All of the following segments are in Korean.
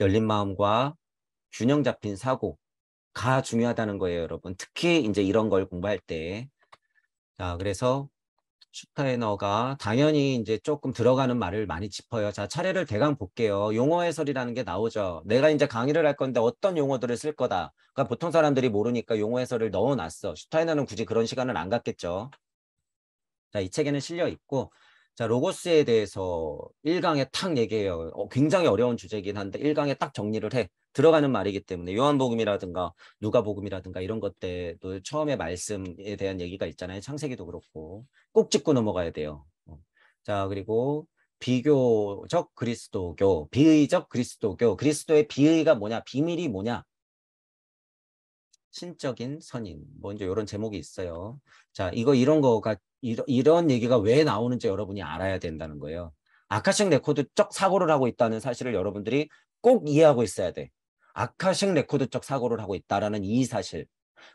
열린 마음과 균형 잡힌 사고가 중요하다는 거예요, 여러분. 특히 이제 이런 걸 공부할 때. 자, 그래서 슈타이너가 당연히 이제 조금 들어가는 말을 많이 짚어요. 자, 차례를 대강 볼게요. 용어 해설이라는 게 나오죠. 내가 이제 강의를 할 건데 어떤 용어들을 쓸 거다. 그러니까 보통 사람들이 모르니까 용어 해설을 넣어놨어. 슈타이너는 굳이 그런 시간을안 갖겠죠. 자, 이 책에는 실려 있고 자, 로고스에 대해서 1강에 탁 얘기해요. 어, 굉장히 어려운 주제이긴 한데 1강에 딱 정리를 해. 들어가는 말이기 때문에 요한복음이라든가 누가복음이라든가 이런 것들도 처음에 말씀에 대한 얘기가 있잖아요. 창세기도 그렇고 꼭 짚고 넘어가야 돼요. 어. 자, 그리고 비교적 그리스도교, 비의적 그리스도교, 그리스도의 비의가 뭐냐, 비밀이 뭐냐, 신적인 선인, 먼저 뭐 이런 제목이 있어요. 자, 이거 이런 거가 이런, 이런 얘기가 왜 나오는지 여러분이 알아야 된다는 거예요. 아카식 레코드적 사고를 하고 있다는 사실을 여러분들이 꼭 이해하고 있어야 돼. 아카식 레코드적 사고를 하고 있다라는 이 사실.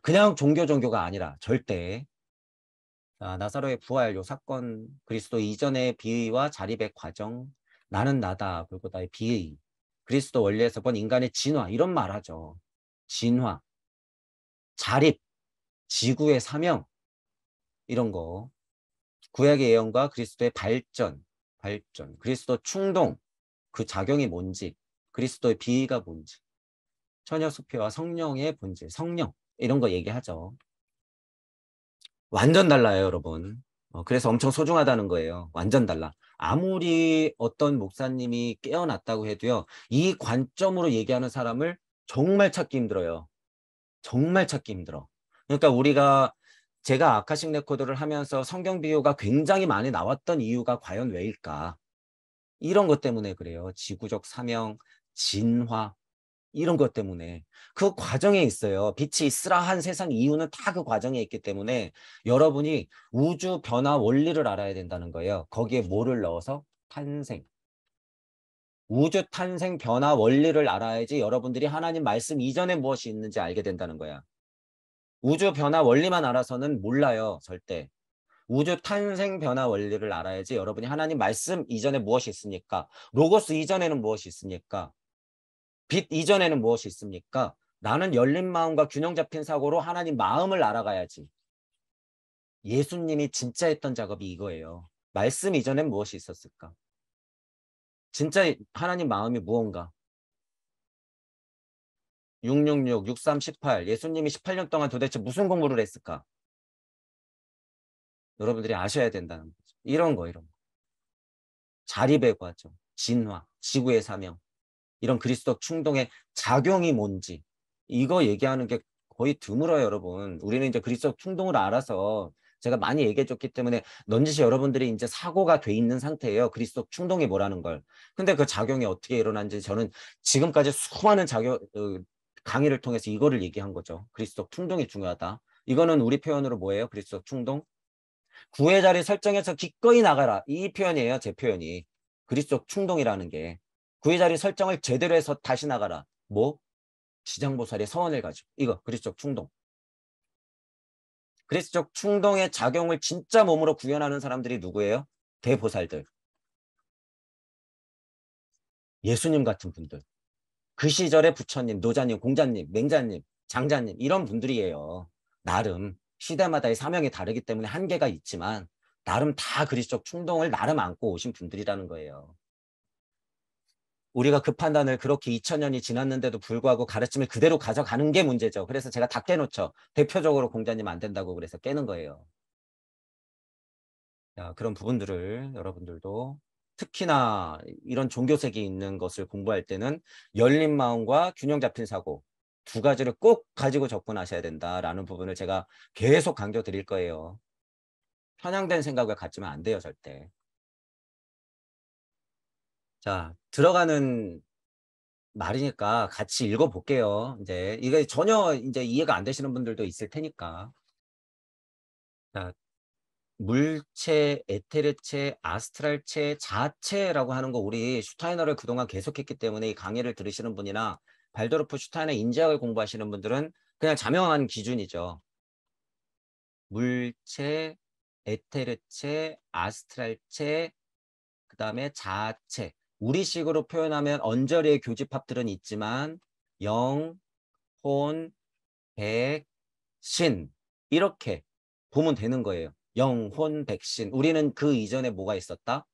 그냥 종교 종교가 아니라 절대 아, 나사로의 부활 요 사건 그리스도 이전의 비위와 자립의 과정 나는 나다 불고다의 비위 그리스도 원리에서 본 인간의 진화 이런 말하죠. 진화 자립 지구의 사명 이런 거 구약의 예언과 그리스도의 발전, 발전, 그리스도 충동, 그 작용이 뭔지, 그리스도의 비위가 뭔지, 처녀 수피와 성령의 본질, 성령 이런 거 얘기하죠. 완전 달라요, 여러분. 어, 그래서 엄청 소중하다는 거예요. 완전 달라. 아무리 어떤 목사님이 깨어났다고 해도요, 이 관점으로 얘기하는 사람을 정말 찾기 힘들어요. 정말 찾기 힘들어. 그러니까 우리가 제가 아카식 레코드를 하면서 성경 비유가 굉장히 많이 나왔던 이유가 과연 왜일까? 이런 것 때문에 그래요. 지구적 사명, 진화, 이런 것 때문에 그 과정에 있어요. 빛이 있으라한 세상 이유는 다 그 과정에 있기 때문에 여러분이 우주 변화 원리를 알아야 된다는 거예요. 거기에 뭐를 넣어서 탄생. 우주 탄생 변화 원리를 알아야지 여러분들이 하나님 말씀 이전에 무엇이 있는지 알게 된다는 거야. 우주 변화 원리만 알아서는 몰라요, 절대. 우주 탄생 변화 원리를 알아야지 여러분이 하나님 말씀 이전에 무엇이 있습니까? 로고스 이전에는 무엇이 있습니까? 빛 이전에는 무엇이 있습니까? 나는 열린 마음과 균형 잡힌 사고로 하나님 마음을 알아가야지. 예수님이 진짜 했던 작업이 이거예요. 말씀 이전엔 무엇이 있었을까? 진짜 하나님 마음이 무언가? 666, 63, 18 예수님이 18년 동안 도대체 무슨 공부를 했을까? 여러분들이 아셔야 된다는 거죠. 이런 거 이런 거. 자립의 과정, 진화, 지구의 사명 이런 그리스도 충동의 작용이 뭔지 이거 얘기하는 게 거의 드물어요 여러분. 우리는 이제 그리스도 충동을 알아서 제가 많이 얘기해줬기 때문에 넌지시 여러분들이 이제 사고가 돼 있는 상태예요. 그리스도 충동이 뭐라는 걸. 근데 그 작용이 어떻게 일어난지 저는 지금까지 수많은 작용, 어, 강의를 통해서 이거를 얘기한 거죠. 그리스도 충동이 중요하다. 이거는 우리 표현으로 뭐예요? 그리스도 충동? 구의 자리 설정해서 기꺼이 나가라. 이 표현이에요. 제 표현이. 그리스도 충동이라는 게. 구의 자리 설정을 제대로 해서 다시 나가라. 뭐? 지장보살의 서원을 가지고. 이거 그리스도 충동. 그리스도 충동의 작용을 진짜 몸으로 구현하는 사람들이 누구예요? 대보살들. 예수님 같은 분들. 그 시절의 부처님, 노자님, 공자님, 맹자님, 장자님 이런 분들이에요. 나름 시대마다의 사명이 다르기 때문에 한계가 있지만 나름 다 그리스적 충동을 나름 안고 오신 분들이라는 거예요. 우리가 그 판단을 그렇게 2000년이 지났는데도 불구하고 가르침을 그대로 가져가는 게 문제죠. 그래서 제가 다 깨놓죠. 대표적으로 공자님 안 된다고 그래서 깨는 거예요. 그런 부분들을 여러분들도 특히나 이런 종교색이 있는 것을 공부할 때는 열린 마음과 균형 잡힌 사고 두 가지를 꼭 가지고 접근하셔야 된다라는 부분을 제가 계속 강조 드릴 거예요. 편향된 생각을 갖지면 안 돼요, 절대. 자, 들어가는 말이니까 같이 읽어볼게요. 이제 이게 전혀 이제 이해가 안 되시는 분들도 있을 테니까. 자, 물체, 에테르체, 아스트랄체, 자체라고 하는 거 우리 슈타이너를 그동안 계속했기 때문에 이 강의를 들으시는 분이나 발도르프 슈타이너 인지학을 공부하시는 분들은 그냥 자명한 기준이죠. 물체, 에테르체, 아스트랄체, 그 다음에 자체. 우리식으로 표현하면 언저리의 교집합들은 있지만 영, 혼, 백, 신 이렇게 보면 되는 거예요. 영혼 백신. 우리는 그 이전에 뭐가 있었다?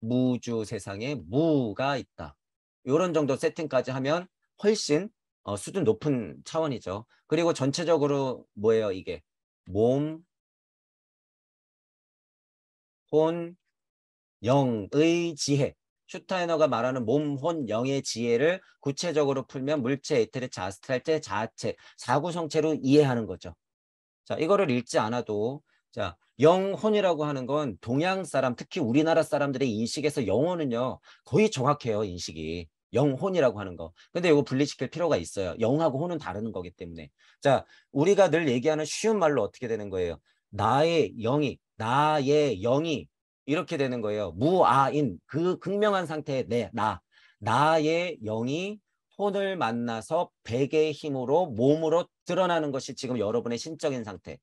무주 세상에 무가 있다. 이런 정도 세팅까지 하면 훨씬 어, 수준 높은 차원이죠. 그리고 전체적으로 뭐예요 이게? 몸, 혼, 영의 지혜. 슈타이너가 말하는 몸, 혼, 영의 지혜를 구체적으로 풀면 물체, 에테르, 자스트랄체, 자체 사구성체로 이해하는 거죠. 자, 이거를 읽지 않아도 자, 영혼이라고 하는 건 동양 사람, 특히 우리나라 사람들의 인식에서 영혼은요. 거의 정확해요, 인식이. 영혼이라고 하는 거. 근데 이거 분리시킬 필요가 있어요. 영하고 혼은 다른 거기 때문에. 자, 우리가 늘 얘기하는 쉬운 말로 어떻게 되는 거예요? 나의 영이, 나의 영이 이렇게 되는 거예요. 무아인, 그 극명한 상태의 내, 나. 나의 영이 혼을 만나서 백의 힘으로 몸으로 드러나는 것이 지금 여러분의 신적인 상태.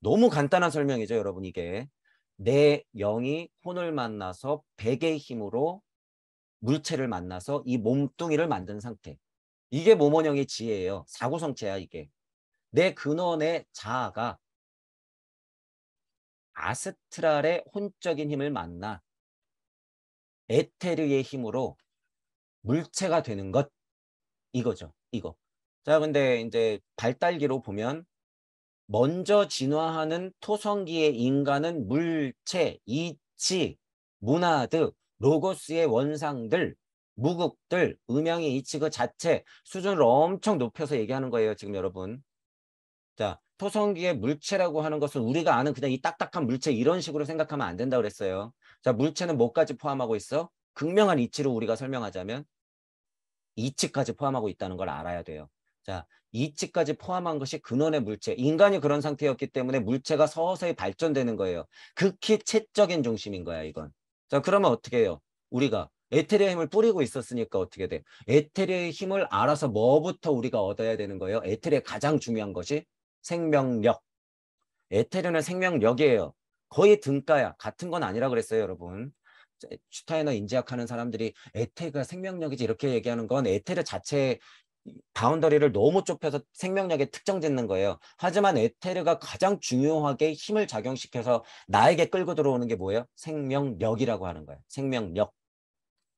너무 간단한 설명이죠, 여러분 이게. 내 영이 혼을 만나서 백의 힘으로 물체를 만나서 이 몸뚱이를 만든 상태. 이게 모모형의 지혜예요. 사구성체야 이게. 내 근원의 자아가 아스트랄의 혼적인 힘을 만나 에테르의 힘으로 물체가 되는 것 이거죠. 이거. 자, 근데 이제 발달기로 보면 먼저 진화하는 토성기의 인간은 물체, 이치, 문화 등 로고스의 원상들, 무극들, 음향의 이치 그 자체 수준을 엄청 높여서 얘기하는 거예요. 지금 여러분. 자, 토성기의 물체라고 하는 것은 우리가 아는 그냥 이 딱딱한 물체 이런 식으로 생각하면 안 된다고 그랬어요. 자, 물체는 뭐까지 포함하고 있어? 극명한 이치로 우리가 설명하자면 이치까지 포함하고 있다는 걸 알아야 돼요. 자, 이치까지 포함한 것이 근원의 물체. 인간이 그런 상태였기 때문에 물체가 서서히 발전되는 거예요. 극히 채적인 중심인 거야, 이건. 자, 그러면 어떻게 해요? 우리가 에테리의 힘을 뿌리고 있었으니까 어떻게 돼? 에테리의 힘을 알아서 뭐부터 우리가 얻어야 되는 거예요? 에테리의 가장 중요한 것이 생명력. 에테리는 생명력이에요. 거의 등가야. 같은 건 아니라 그랬어요, 여러분. 슈타이너 인지학하는 사람들이 에테가 생명력이지 이렇게 얘기하는 건 에테르 자체의 바운더리를 너무 좁혀서 생명력에 특정 짓는 거예요. 하지만 에테르가 가장 중요하게 힘을 작용시켜서 나에게 끌고 들어오는 게 뭐예요? 생명력이라고 하는 거예요. 생명력.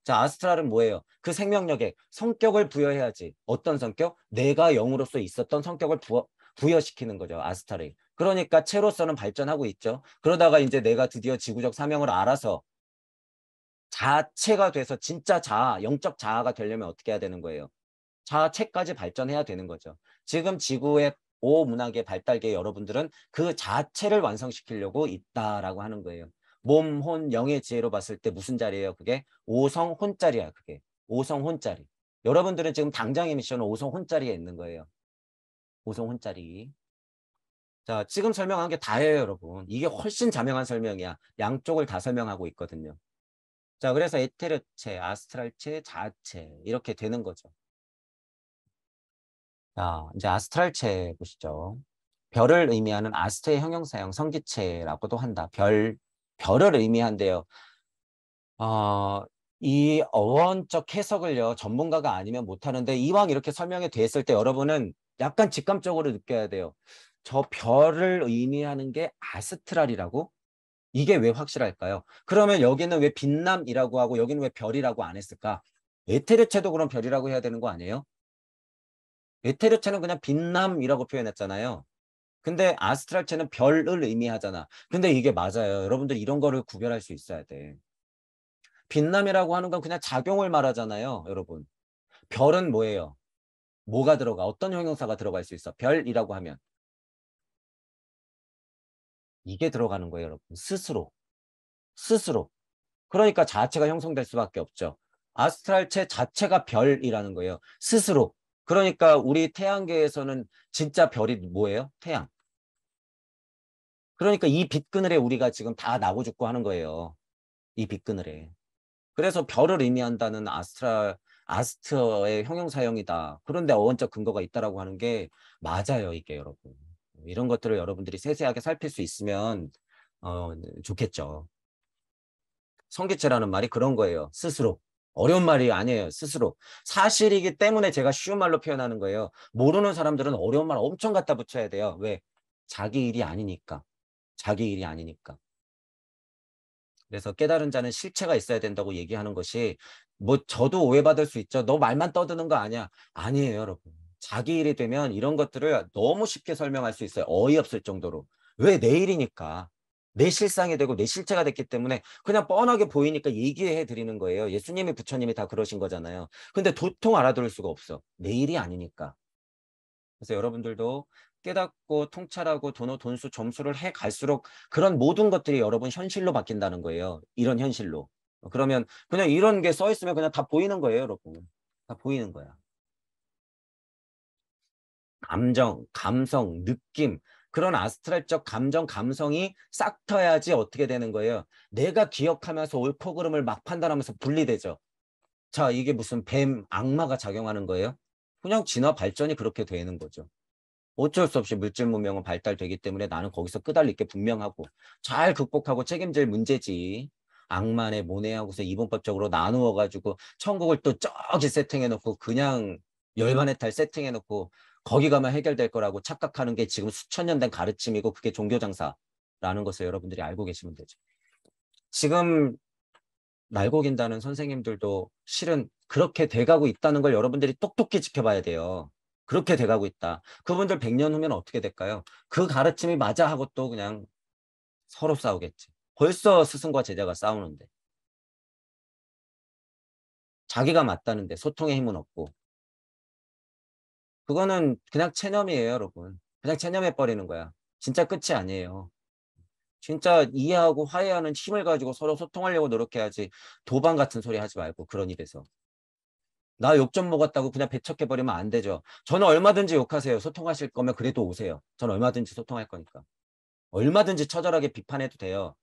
자, 아스트랄은 뭐예요? 그 생명력에 성격을 부여해야지. 어떤 성격? 내가 영으로서 있었던 성격을 부여, 부여시키는 거죠. 아스트랄이. 그러니까 채로서는 발전하고 있죠. 그러다가 이제 내가 드디어 지구적 사명을 알아서 자체가 돼서 진짜 자아, 영적 자아가 되려면 어떻게 해야 되는 거예요? 자체까지 아 발전해야 되는 거죠. 지금 지구의 오문학의 발달계 여러분들은 그 자체를 완성시키려고 있다라고 하는 거예요. 몸, 혼, 영의 지혜로 봤을 때 무슨 자리예요? 그게 오성 혼자리야, 그게. 오성 혼자리. 여러분들은 지금 당장의 미션은 오성 혼자리에 있는 거예요. 오성 혼자리. 자, 지금 설명한 게 다예요, 여러분. 이게 훨씬 자명한 설명이야. 양쪽을 다 설명하고 있거든요. 자, 그래서 에테르체, 아스트랄체, 자체 이렇게 되는 거죠. 자, 이제 아스트랄체 보시죠. 별을 의미하는 아스트의 형용사형 성기체라고도 한다. 별, 별을 의미한대요. 어, 이 어원적 해석을요, 전문가가 아니면 못하는데 이왕 이렇게 설명이 됐을 때 여러분은 약간 직감적으로 느껴야 돼요. 저 별을 의미하는 게 아스트랄이라고? 이게 왜 확실할까요? 그러면 여기는 왜 빛남이라고 하고 여기는 왜 별이라고 안 했을까? 에테르체도 그럼 별이라고 해야 되는 거 아니에요? 에테르체는 그냥 빛남이라고 표현했잖아요. 근데 아스트랄체는 별을 의미하잖아. 근데 이게 맞아요. 여러분들 이런 거를 구별할 수 있어야 돼. 빛남이라고 하는 건 그냥 작용을 말하잖아요. 여러분. 별은 뭐예요? 뭐가 들어가? 어떤 형용사가 들어갈 수 있어? 별이라고 하면. 이게 들어가는 거예요, 여러분. 스스로. 스스로. 그러니까 자체가 형성될 수밖에 없죠. 아스트랄체 자체가 별이라는 거예요. 스스로. 그러니까 우리 태양계에서는 진짜 별이 뭐예요? 태양. 그러니까 이 빛그늘에 우리가 지금 다 나고 죽고 하는 거예요. 이 빛그늘에. 그래서 별을 의미한다는 아스트라 아스트의 형용사형이다. 그런데 어원적 근거가 있다라고 하는 게 맞아요, 이게 여러분. 이런 것들을 여러분들이 세세하게 살필 수 있으면 어, 좋겠죠. 성기체라는 말이 그런 거예요. 스스로. 어려운 말이 아니에요. 스스로. 사실이기 때문에 제가 쉬운 말로 표현하는 거예요. 모르는 사람들은 어려운 말 엄청 갖다 붙여야 돼요. 왜? 자기 일이 아니니까. 자기 일이 아니니까. 그래서 깨달은 자는 실체가 있어야 된다고 얘기하는 것이 뭐 저도 오해받을 수 있죠. 너 말만 떠드는 거 아니야. 아니에요, 여러분. 자기 일이 되면 이런 것들을 너무 쉽게 설명할 수 있어요. 어이없을 정도로. 왜 내일이니까. 내 실상이 되고 내 실체가 됐기 때문에 그냥 뻔하게 보이니까 얘기해 드리는 거예요. 예수님이 부처님이 다 그러신 거잖아요. 근데 도통 알아들을 수가 없어. 내일이 아니니까. 그래서 여러분들도 깨닫고 통찰하고 돈호 돈수 점수를 해 갈수록 그런 모든 것들이 여러분 현실로 바뀐다는 거예요. 이런 현실로. 그러면 그냥 이런 게 써 있으면 그냥 다 보이는 거예요, 여러분. 다 보이는 거야. 감정, 감성, 느낌 그런 아스트랄적 감정, 감성이 싹 터야지 어떻게 되는 거예요? 내가 기억하면서 옳고 그름을 막 판단하면서 분리되죠. 자, 이게 무슨 뱀, 악마가 작용하는 거예요? 그냥 진화 발전이 그렇게 되는 거죠. 어쩔 수 없이 물질 문명은 발달되기 때문에 나는 거기서 끄달릴 게 분명하고 잘 극복하고 책임질 문제지. 악마네 모네 하고서 이분법적으로 나누어 가지고 천국을 또 저기 세팅해 놓고 그냥 열반의 탈 세팅해 놓고 거기 가면 해결될 거라고 착각하는 게 지금 수천 년 된 가르침이고 그게 종교 장사라는 것을 여러분들이 알고 계시면 되죠. 지금 날고긴다는 선생님들도 실은 그렇게 돼가고 있다는 걸 여러분들이 똑똑히 지켜봐야 돼요. 그렇게 돼가고 있다. 그분들 100년 후면 어떻게 될까요? 그 가르침이 맞아 하고 또 그냥 서로 싸우겠지. 벌써 스승과 제자가 싸우는데. 자기가 맞다는데 소통의 힘은 없고 그거는 그냥 체념이에요, 여러분. 그냥 체념해 버리는 거야. 진짜 끝이 아니에요. 진짜 이해하고 화해하는 힘을 가지고 서로 소통하려고 노력해야지 도방 같은 소리 하지 말고 그런 일에서. 나 욕 좀 먹었다고 그냥 배척해버리면 안 되죠. 저는 얼마든지 욕하세요. 소통하실 거면 그래도 오세요. 저는 얼마든지 소통할 거니까. 얼마든지 처절하게 비판해도 돼요.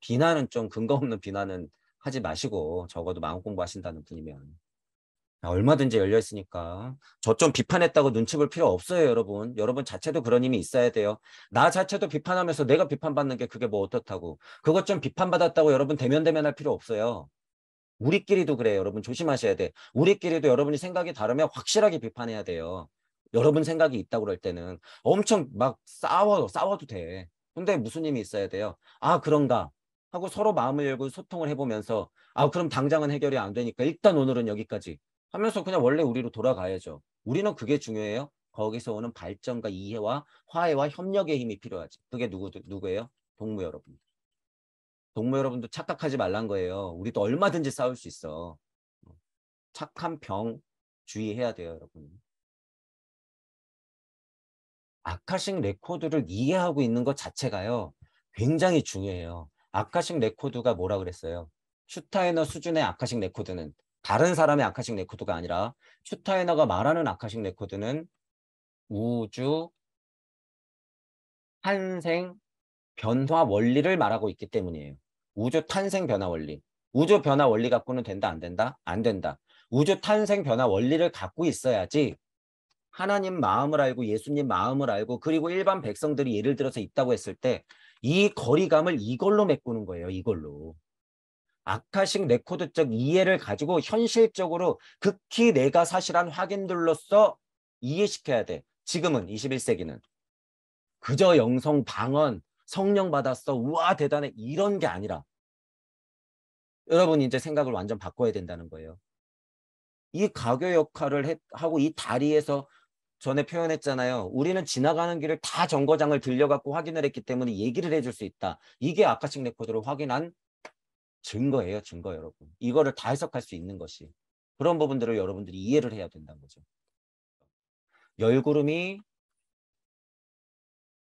비난은 좀 근거 없는 비난은 하지 마시고 적어도 마음 공부하신다는 분이면. 아, 얼마든지 열려 있으니까 저 좀 비판했다고 눈치 볼 필요 없어요 여러분 여러분 자체도 그런 힘이 있어야 돼요 나 자체도 비판하면서 내가 비판받는 게 그게 뭐 어떻다고 그것 좀 비판받았다고 여러분 대면대면 할 필요 없어요 우리끼리도 그래요 여러분 조심하셔야 돼 우리끼리도 여러분이 생각이 다르면 확실하게 비판해야 돼요 여러분 생각이 있다고 그럴 때는 엄청 막 싸워 싸워도 돼 근데 무슨 힘이 있어야 돼요 아 그런가 하고 서로 마음을 열고 소통을 해보면서 아 그럼 당장은 해결이 안 되니까 일단 오늘은 여기까지 하면서 그냥 원래 우리로 돌아가야죠. 우리는 그게 중요해요. 거기서 오는 발전과 이해와 화해와 협력의 힘이 필요하지. 그게 누구 누구예요? 동무 여러분. 동무 여러분도 착각하지 말란 거예요. 우리도 얼마든지 싸울 수 있어. 착한 병 주의해야 돼요, 여러분. 아카식 레코드를 이해하고 있는 것 자체가요. 굉장히 중요해요. 아카식 레코드가 뭐라 그랬어요? 슈타이너 수준의 아카식 레코드는 다른 사람의 아카식 레코드가 아니라 슈타이너가 말하는 아카식 레코드는 우주, 탄생, 변화 원리를 말하고 있기 때문이에요. 우주 탄생 변화 원리. 우주 변화 원리 갖고는 된다 안 된다? 안 된다. 우주 탄생 변화 원리를 갖고 있어야지 하나님 마음을 알고 예수님 마음을 알고 그리고 일반 백성들이 예를 들어서 있다고 했을 때 이 거리감을 이걸로 메꾸는 거예요. 이걸로. 아카식 레코드적 이해를 가지고 현실적으로 극히 내가 사실한 확인들로서 이해시켜야 돼. 지금은 21세기는. 그저 영성 방언, 성령 받았어, 우와 대단해 이런 게 아니라 여러분이 제 생각을 완전 바꿔야 된다는 거예요. 이 가교 역할을 해, 하고 이 다리에서 전에 표현했잖아요. 우리는 지나가는 길을 다 정거장을 들려갖고 확인을 했기 때문에 얘기를 해줄 수 있다. 이게 아카식 레코드를 확인한 증거예요, 증거 여러분. 이거를 다 해석할 수 있는 것이 그런 부분들을 여러분들이 이해를 해야 된다는 거죠. 열구름이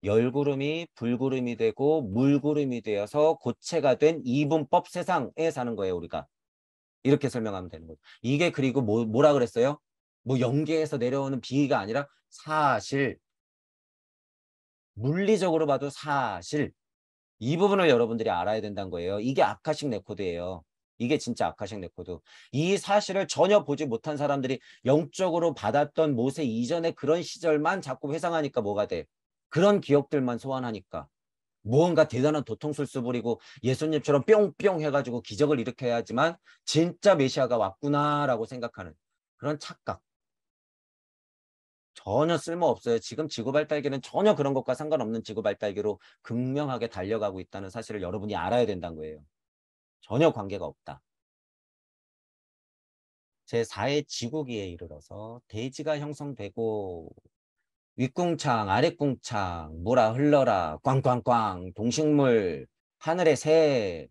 열구름이 불구름이 되고 물구름이 되어서 고체가 된 이분법 세상에 사는 거예요, 우리가. 이렇게 설명하면 되는 거죠. 이게 그리고 뭐, 뭐라 그랬어요? 뭐 연계에서 내려오는 비위가 아니라 사실 물리적으로 봐도 사실 이 부분을 여러분들이 알아야 된다는 거예요. 이게 아카식 레코드예요. 이게 진짜 아카식 레코드. 이 사실을 전혀 보지 못한 사람들이 영적으로 받았던 모세 이전의 그런 시절만 자꾸 회상하니까 뭐가 돼? 그런 기억들만 소환하니까. 무언가 대단한 도통술수 부리고 예수님처럼 뿅뿅 해가지고 기적을 일으켜야지만 진짜 메시아가 왔구나라고 생각하는 그런 착각. 전혀 쓸모없어요. 지금 지구발달기는 전혀 그런 것과 상관없는 지구발달기로 극명하게 달려가고 있다는 사실을 여러분이 알아야 된다는 거예요. 전혀 관계가 없다. 제4의 지구기에 이르러서 대지가 형성되고 윗궁창, 아랫궁창, 물아 흘러라, 꽝꽝꽝, 동식물, 하늘의 새,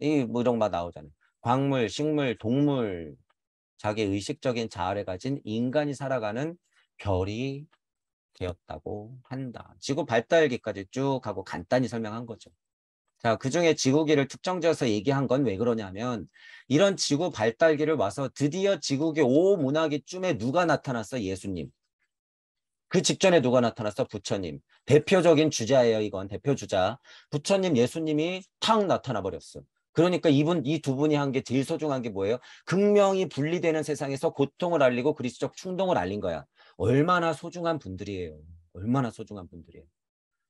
이뭐 이런 거 나오잖아요. 광물, 식물, 동물, 자기 의식적인 자아를 가진 인간이 살아가는 별이 되었다고 한다. 지구 발달기까지 쭉 하고 간단히 설명한 거죠. 자, 그 중에 지구기를 특정지어서 얘기한 건 왜 그러냐면 이런 지구 발달기를 와서 드디어 지구기 오 문화기쯤에 누가 나타났어? 예수님. 그 직전에 누가 나타났어? 부처님. 대표적인 주자예요, 이건. 대표 주자. 부처님, 예수님이 탁 나타나 버렸어. 그러니까 이분, 이 두 분이 한 게 제일 소중한 게 뭐예요? 극명히 분리되는 세상에서 고통을 알리고 그리스적 충동을 알린 거야. 얼마나 소중한 분들이에요. 얼마나 소중한 분들이에요.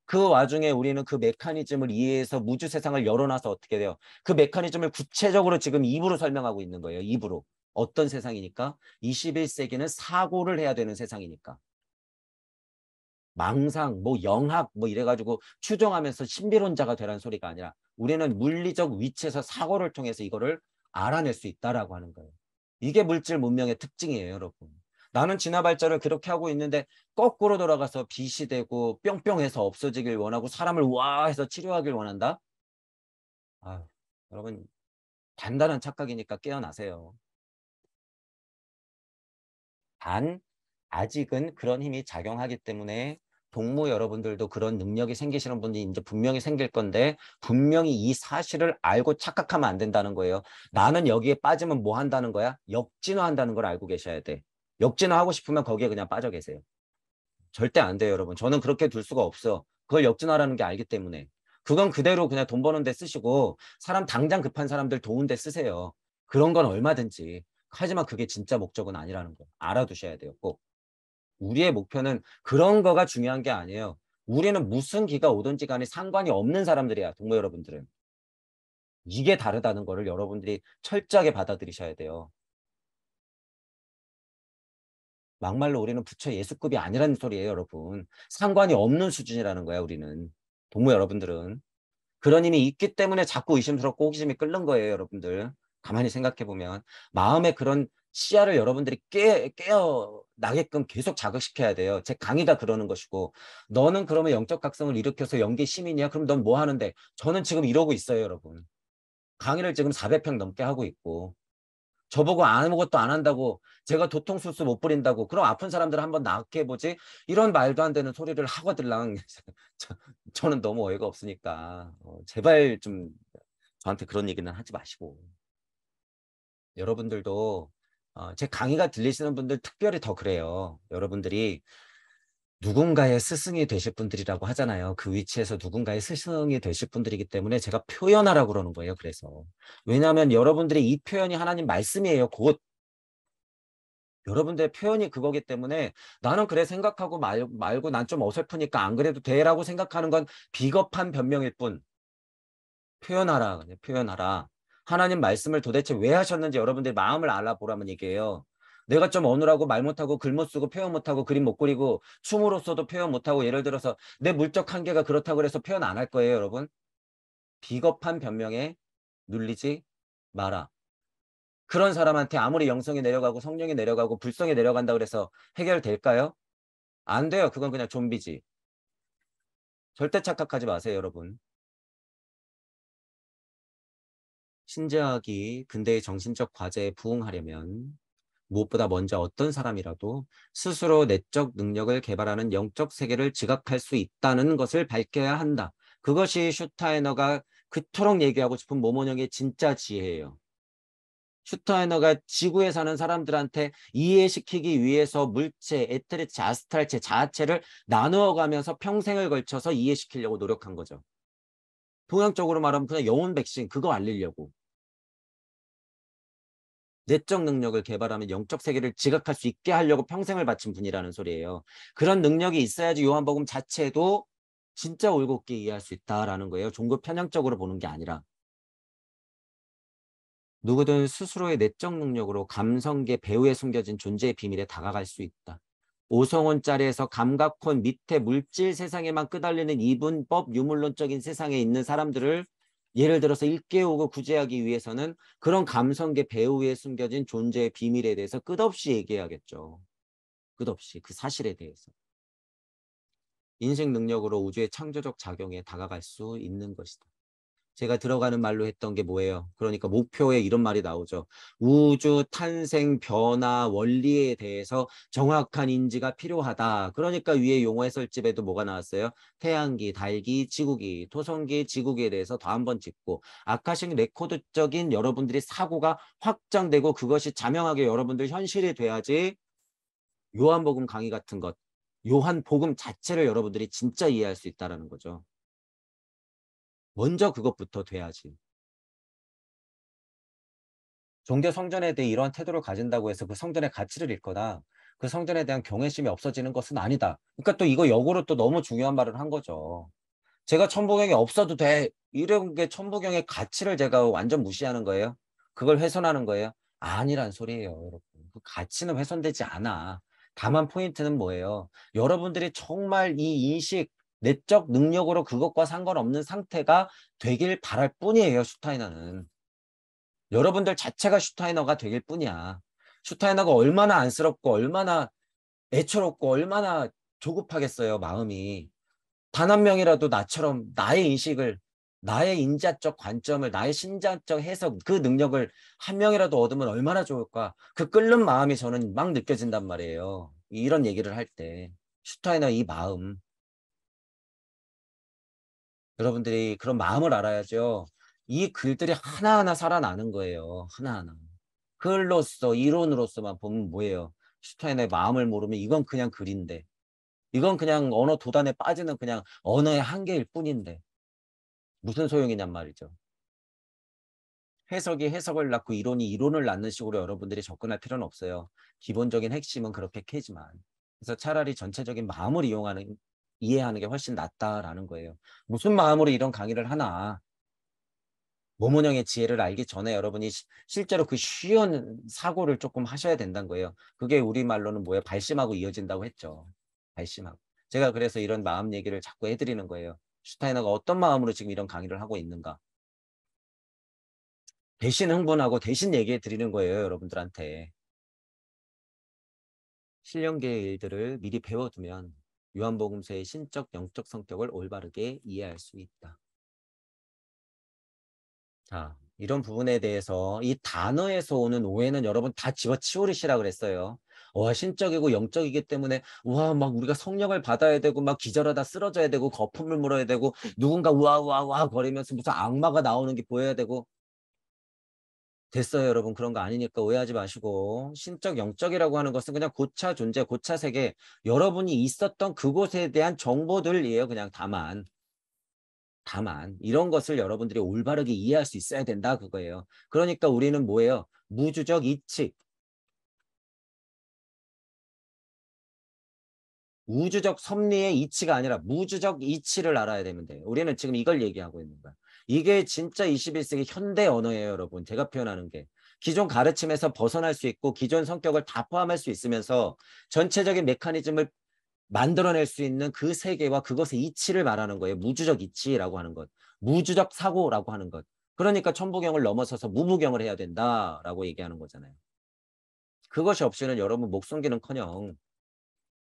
그 와중에 우리는 그 메커니즘을 이해해서 무주 세상을 열어놔서 어떻게 돼요? 그 메커니즘을 구체적으로 지금 입으로 설명하고 있는 거예요. 입으로. 어떤 세상이니까? 21세기는 사고를 해야 되는 세상이니까. 망상, 뭐 영학, 뭐 이래가지고 추정하면서 신비론자가 되라는 소리가 아니라 우리는 물리적 위치에서 사고를 통해서 이거를 알아낼 수 있다라고 하는 거예요. 이게 물질 문명의 특징이에요, 여러분. 나는 진화 발전을 그렇게 하고 있는데 거꾸로 돌아가서 빛이 되고 뿅뿅해서 없어지길 원하고 사람을 와 해서 치료하길 원한다? 아, 여러분 단단한 착각이니까 깨어나세요. 단 아직은 그런 힘이 작용하기 때문에 동무 여러분들도 그런 능력이 생기시는 분이 이제 분명히 생길 건데 분명히 이 사실을 알고 착각하면 안 된다는 거예요. 나는 여기에 빠지면 뭐 한다는 거야? 역진화한다는 걸 알고 계셔야 돼. 역진화하고 싶으면 거기에 그냥 빠져 계세요. 절대 안 돼요, 여러분. 저는 그렇게 둘 수가 없어. 그걸 역진화라는 게 알기 때문에. 그건 그대로 그냥 돈 버는 데 쓰시고 사람 당장 급한 사람들 도운 데 쓰세요. 그런 건 얼마든지. 하지만 그게 진짜 목적은 아니라는 거 알아두셔야 돼요. 꼭. 우리의 목표는 그런 거가 중요한 게 아니에요. 우리는 무슨 기가 오든지 간에 상관이 없는 사람들이야, 동무 여러분들은. 이게 다르다는 거를 여러분들이 철저하게 받아들이셔야 돼요. 막말로 우리는 부처 예수급이 아니라는 소리예요, 여러분. 상관이 없는 수준이라는 거야, 우리는. 동무 여러분들은. 그런 힘이 있기 때문에 자꾸 의심스럽고 호기심이 끓는 거예요, 여러분들. 가만히 생각해 보면 마음에 그런 시야를 여러분들이 깨, 깨어 나게끔 계속 자극시켜야 돼요. 제 강의가 그러는 것이고 너는 그러면 영적 각성을 일으켜서 연계 시민이야. 그럼 넌 뭐 하는데? 저는 지금 이러고 있어요, 여러분. 강의를 지금 400평 넘게 하고 있고 저보고 아무것도 안 한다고 제가 도통수수 못 부린다고 그럼 아픈 사람들 한번 낫게 해보지 이런 말도 안 되는 소리를 하거들랑 저, 는 너무 어이가 없으니까 어, 제발 좀 저한테 그런 얘기는 하지 마시고 여러분들도 어, 제 강의가 들리시는 분들 특별히 더 그래요 여러분들이 누군가의 스승이 되실 분들이라고 하잖아요. 그 위치에서 누군가의 스승이 되실 분들이기 때문에 제가 표현하라고 그러는 거예요. 그래서 왜냐하면 여러분들의 이 표현이 하나님 말씀이에요. 곧 여러분들의 표현이 그거기 때문에 나는 그래 생각하고 말, 말고 난 좀 어설프니까 안 그래도 돼라고 생각하는 건 비겁한 변명일 뿐 표현하라 그냥 표현하라 하나님 말씀을 도대체 왜 하셨는지 여러분들 마음을 알아보라는 얘기예요. 내가 좀 어눌하고 말 못하고 글 못 쓰고 표현 못하고 그림 못 그리고 춤으로서도 표현 못하고 예를 들어서 내 물적 한계가 그렇다고 해서 표현 안 할 거예요, 여러분. 비겁한 변명에 눌리지 마라. 그런 사람한테 아무리 영성이 내려가고 성령이 내려가고 불성이 내려간다 그래서 해결될까요? 안 돼요. 그건 그냥 좀비지. 절대 착각하지 마세요, 여러분. 신재학이 근대의 정신적 과제에 부응하려면 무엇보다 먼저 어떤 사람이라도 스스로 내적 능력을 개발하는 영적 세계를 지각할 수 있다는 것을 밝혀야 한다. 그것이 슈타이너가 그토록 얘기하고 싶은 모모형의 진짜 지혜예요. 슈타이너가 지구에 사는 사람들한테 이해시키기 위해서 물체, 에테르체, 아스탈체, 자아체를 나누어 가면서 평생을 걸쳐서 이해시키려고 노력한 거죠. 동양적으로 말하면 그냥 영혼 백신 그거 알리려고. 내적 능력을 개발하면 영적 세계를 지각할 수 있게 하려고 평생을 바친 분이라는 소리예요. 그런 능력이 있어야지 요한복음 자체도 진짜 올곧게 이해할 수 있다라는 거예요. 종교 편향적으로 보는 게 아니라. 누구든 스스로의 내적 능력으로 감성계 배후에 숨겨진 존재의 비밀에 다가갈 수 있다. 오성원 자리에서 감각혼 밑에 물질 세상에만 끄달리는 이분법 유물론적인 세상에 있는 사람들을 예를 들어서 일깨우고 구제하기 위해서는 그런 감성계 배후에 숨겨진 존재의 비밀에 대해서 끝없이 얘기해야겠죠. 끝없이 그 사실에 대해서. 인식 능력으로 우주의 창조적 작용에 다가갈 수 있는 것이다. 제가 들어가는 말로 했던 게 뭐예요? 그러니까 목표에 이런 말이 나오죠. 우주 탄생 변화 원리에 대해서 정확한 인지가 필요하다. 그러니까 위에 용어 해설집에도 뭐가 나왔어요? 태양기, 달기, 지구기, 토성기, 지구기에 대해서 더 한번 짚고 아카식 레코드적인 여러분들의 사고가 확장되고 그것이 자명하게 여러분들 현실이 돼야지 요한복음 강의 같은 것, 요한복음 자체를 여러분들이 진짜 이해할 수 있다는 라 거죠. 먼저 그것부터 돼야지. 종교 성전에 대해 이러한 태도를 가진다고 해서 그 성전의 가치를 잃거나 그 성전에 대한 경외심이 없어지는 것은 아니다. 그러니까 또 이거 역으로 또 너무 중요한 말을 한 거죠. 제가 천부경이 없어도 돼. 이런 게 천부경의 가치를 제가 완전 무시하는 거예요. 그걸 훼손하는 거예요. 아니란 소리예요, 여러분. 그 가치는 훼손되지 않아. 다만 포인트는 뭐예요? 여러분들이 정말 이 인식, 내적 능력으로 그것과 상관없는 상태가 되길 바랄 뿐이에요. 슈타이너는. 여러분들 자체가 슈타이너가 되길 뿐이야. 슈타이너가 얼마나 안쓰럽고 얼마나 애처롭고 얼마나 조급하겠어요. 마음이. 단 한 명이라도 나처럼 나의 인식을 나의 인자적 관점을 나의 신자적 해석 그 능력을 한 명이라도 얻으면 얼마나 좋을까 그 끓는 마음이 저는 막 느껴진단 말이에요 이런 얘기를 할 때 슈타이너 이 마음 여러분들이 그런 마음을 알아야죠. 이 글들이 하나하나 살아나는 거예요. 하나하나. 글로서 이론으로서만 보면 뭐예요? 슈타인의 마음을 모르면 이건 그냥 글인데 이건 그냥 언어 도단에 빠지는 그냥 언어의 한계일 뿐인데 무슨 소용이냔 말이죠. 해석이 해석을 낳고 이론이 이론을 낳는 식으로 여러분들이 접근할 필요는 없어요. 기본적인 핵심은 그렇게 캐지만 그래서 차라리 전체적인 마음을 이용하는 이해하는 게 훨씬 낫다라는 거예요. 무슨 마음으로 이런 강의를 하나. 모모형의 지혜를 알기 전에 여러분이 실제로 그 쉬운 사고를 조금 하셔야 된다는 거예요. 그게 우리말로는 뭐예요? 발심하고 이어진다고 했죠. 발심하고. 제가 그래서 이런 마음 얘기를 자꾸 해드리는 거예요. 슈타이너가 어떤 마음으로 지금 이런 강의를 하고 있는가. 대신 흥분하고 대신 얘기해 드리는 거예요. 여러분들한테. 실령계의 일들을 미리 배워두면 요한복음서의 신적 영적 성격을 올바르게 이해할 수 있다. 자, 이런 부분에 대해서 이 단어에서 오는 오해는 여러분 다 집어치우르시라 그랬어요. 와 신적이고 영적이기 때문에 와막 우리가 성령을 받아야 되고 막 기절하다 쓰러져야 되고 거품을 물어야 되고 누군가 와와와 거리면서 무슨 악마가 나오는 게 보여야 되고 됐어요, 여러분. 그런 거 아니니까 오해하지 마시고 신적 영적이라고 하는 것은 그냥 고차 존재, 고차 세계, 여러분이 있었던 그곳에 대한 정보들이에요. 그냥 다만. 다만 이런 것을 여러분들이 올바르게 이해할 수 있어야 된다 그거예요. 그러니까 우리는 뭐예요? 무주적 이치. 우주적 섭리의 이치가 아니라 무주적 이치를 알아야 되는데 우리는 지금 이걸 얘기하고 있는 거야. 이게 진짜 21세기 현대 언어예요, 여러분. 제가 표현하는 게. 기존 가르침에서 벗어날 수 있고 기존 성격을 다 포함할 수 있으면서 전체적인 메커니즘을 만들어낼 수 있는 그 세계와 그것의 이치를 말하는 거예요. 무주적 이치라고 하는 것. 무주적 사고라고 하는 것. 그러니까 천부경을 넘어서서 무부경을 해야 된다라고 얘기하는 거잖아요. 그것이 없이는 여러분 목숨기는커녕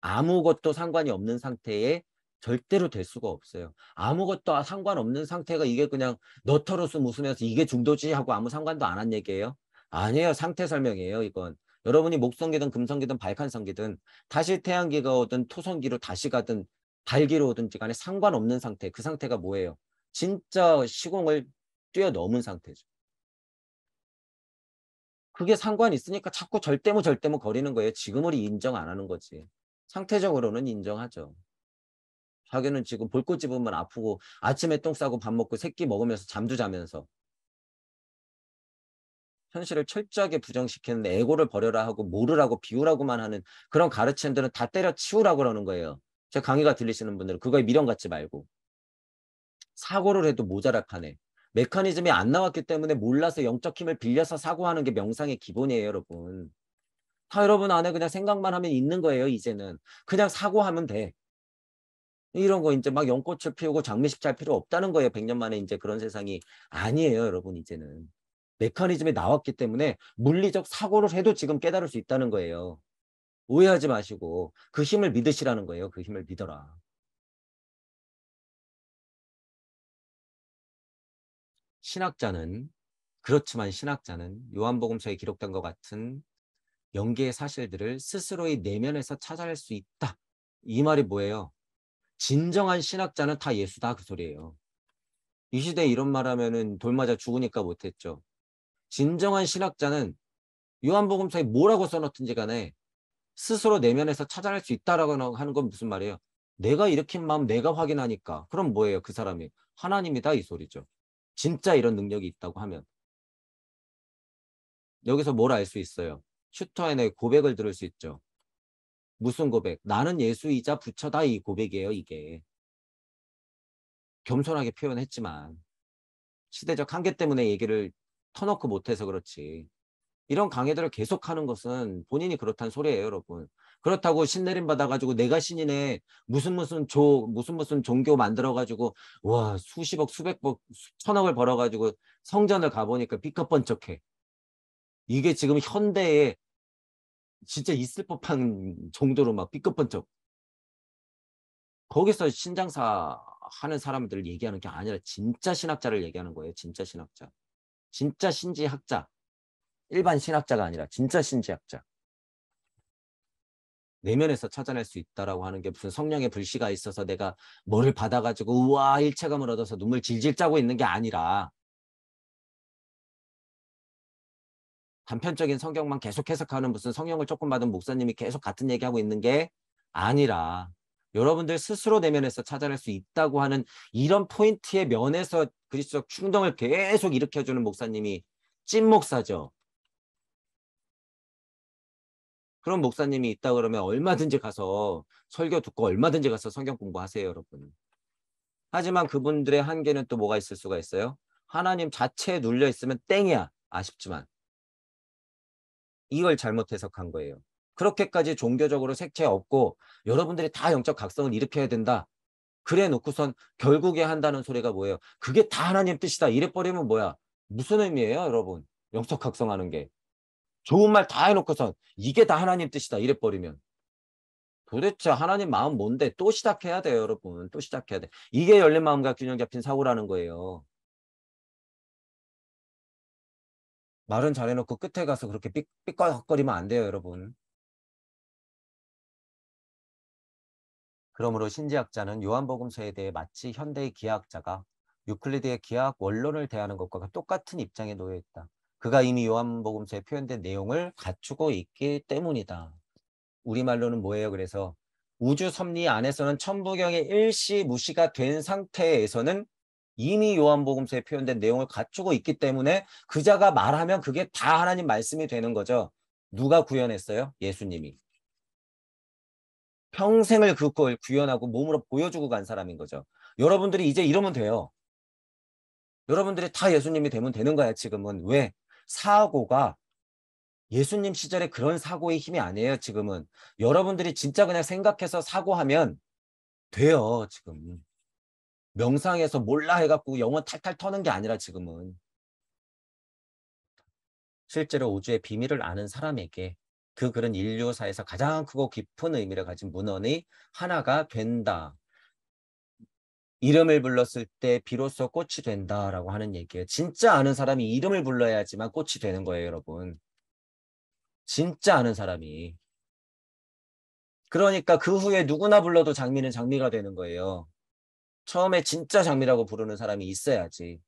아무것도 상관이 없는 상태에 절대로 될 수가 없어요. 아무것도 아, 상관없는 상태가 이게 그냥 너터로서 웃으면서 이게 중도지 하고 아무 상관도 안 한 얘기예요. 아니에요. 상태 설명이에요. 이건. 여러분이 목성기든 금성기든 발칸성기든 다시 태양기가 오든 토성기로 다시 가든 발기로 오든지 간에 상관없는 상태. 그 상태가 뭐예요? 진짜 시공을 뛰어넘은 상태죠. 그게 상관 있으니까 자꾸 절대모 절대모 거리는 거예요. 지금 우리 인정 안 하는 거지. 상태적으로는 인정하죠. 자기는 지금 볼꽃 집으면 아프고 아침에 똥 싸고 밥 먹고 새끼 먹으면서 잠도 자면서 현실을 철저하게 부정시키는데 에고를 버려라 하고 모르라고 비우라고만 하는 그런 가르침들은 다 때려치우라고 그러는 거예요. 제 강의가 들리시는 분들은 그거에 미련 갖지 말고 사고를 해도 모자랄 판에 메커니즘이 안 나왔기 때문에 몰라서 영적 힘을 빌려서 사고하는 게 명상의 기본이에요, 여러분. 다 여러분 안에 그냥 생각만 하면 있는 거예요, 이제는. 그냥 사고하면 돼. 이런 거 이제 막 연꽃을 피우고 장미식 잘 필요 없다는 거예요. 100년 만에 이제 그런 세상이 아니에요, 여러분 이제는. 메커니즘이 나왔기 때문에 물리적 사고를 해도 지금 깨달을 수 있다는 거예요. 오해하지 마시고 그 힘을 믿으시라는 거예요. 그 힘을 믿어라. 신학자는 그렇지만 신학자는 요한복음서에 기록된 것 같은 영계의 사실들을 스스로의 내면에서 찾아낼 수 있다. 이 말이 뭐예요? 진정한 신학자는 다 예수다 그 소리예요. 이 시대에 이런 말하면은 돌 맞아 죽으니까 못했죠. 진정한 신학자는 요한복음서에 뭐라고 써놓든지 간에 스스로 내면에서 찾아낼 수 있다라고 하는 건 무슨 말이에요? 내가 일으킨 마음 내가 확인하니까 그럼 뭐예요 그 사람이 하나님이다 이 소리죠. 진짜 이런 능력이 있다고 하면 여기서 뭘 알 수 있어요? 슈터인의 고백을 들을 수 있죠. 무슨 고백? 나는 예수이자 부처다 이 고백이에요, 이게. 겸손하게 표현했지만 시대적 한계 때문에 얘기를 터놓고 못해서 그렇지. 이런 강의들을 계속하는 것은 본인이 그렇다는 소리예요, 여러분. 그렇다고 신내림 받아가지고 내가 신인의 무슨 무슨 조 무슨 무슨 종교 만들어가지고 와 수십억 수백억 천억을 벌어가지고 성전을 가보니까 삐까뻔쩍해. 이게 지금 현대의 진짜 있을 법한 정도로 막 삐끗번쩍 거기서 신장사 하는 사람들을 얘기하는 게 아니라 진짜 신학자를 얘기하는 거예요. 진짜 신학자. 진짜 신지학자. 일반 신학자가 아니라 진짜 신지학자. 내면에서 찾아낼 수 있다라고 하는 게 무슨 성령의 불씨가 있어서 내가 뭐를 받아가지고 우와 일체감을 얻어서 눈물 질질 짜고 있는 게 아니라 단편적인 성경만 계속 해석하는 무슨 성령을 조금 받은 목사님이 계속 같은 얘기하고 있는 게 아니라 여러분들 스스로 내면에서 찾아낼 수 있다고 하는 이런 포인트의 면에서 그리스도적 충동을 계속 일으켜주는 목사님이 찐 목사죠. 그런 목사님이 있다 그러면 얼마든지 가서 설교 듣고 얼마든지 가서 성경 공부하세요, 여러분. 하지만 그분들의 한계는 또 뭐가 있을 수가 있어요? 하나님 자체에 눌려 있으면 땡이야. 아쉽지만. 이걸 잘못 해석한 거예요. 그렇게까지 종교적으로 색채 없고 여러분들이 다 영적 각성을 일으켜야 된다. 그래 놓고선 결국에 한다는 소리가 뭐예요? 그게 다 하나님 뜻이다. 이래버리면 뭐야? 무슨 의미예요, 여러분? 영적 각성하는 게. 좋은 말 다 해놓고선 이게 다 하나님 뜻이다. 이래버리면. 도대체 하나님 마음 뭔데? 또 시작해야 돼요, 여러분. 또 시작해야 돼. 이게 열린 마음과 균형 잡힌 사고라는 거예요. 말은 잘해놓고 끝에 가서 그렇게 삐, 삐걱거리면 안 돼요, 여러분. 그러므로 신지학자는 요한복음서에 대해 마치 현대의 기하학자가 유클리드의 기하학 원론을 대하는 것과 똑같은 입장에 놓여 있다. 그가 이미 요한복음서에 표현된 내용을 갖추고 있기 때문이다. 우리말로는 뭐예요? 그래서 우주 섭리 안에서는 천부경의 일시 무시가 된 상태에서는 이미 요한복음서에 표현된 내용을 갖추고 있기 때문에 그자가 말하면 그게 다 하나님 말씀이 되는 거죠. 누가 구현했어요? 예수님이. 평생을 그걸 구현하고 몸으로 보여주고 간 사람인 거죠. 여러분들이 이제 이러면 돼요. 여러분들이 다 예수님이 되면 되는 거야, 지금은. 왜? 사고가 예수님 시절에 그런 사고의 힘이 아니에요, 지금은. 여러분들이 진짜 그냥 생각해서 사고하면 돼요, 지금. 명상에서 몰라 해갖고 영혼 탈탈 터는 게 아니라 지금은 실제로 우주의 비밀을 아는 사람에게 그 글은 인류사에서 가장 크고 깊은 의미를 가진 문헌의 하나가 된다. 이름을 불렀을 때 비로소 꽃이 된다라고 하는 얘기예요. 진짜 아는 사람이 이름을 불러야지만 꽃이 되는 거예요, 여러분. 진짜 아는 사람이. 그러니까 그 후에 누구나 불러도 장미는 장미가 되는 거예요. 처음에 진짜 장미라고 부르는 사람이 있어야지.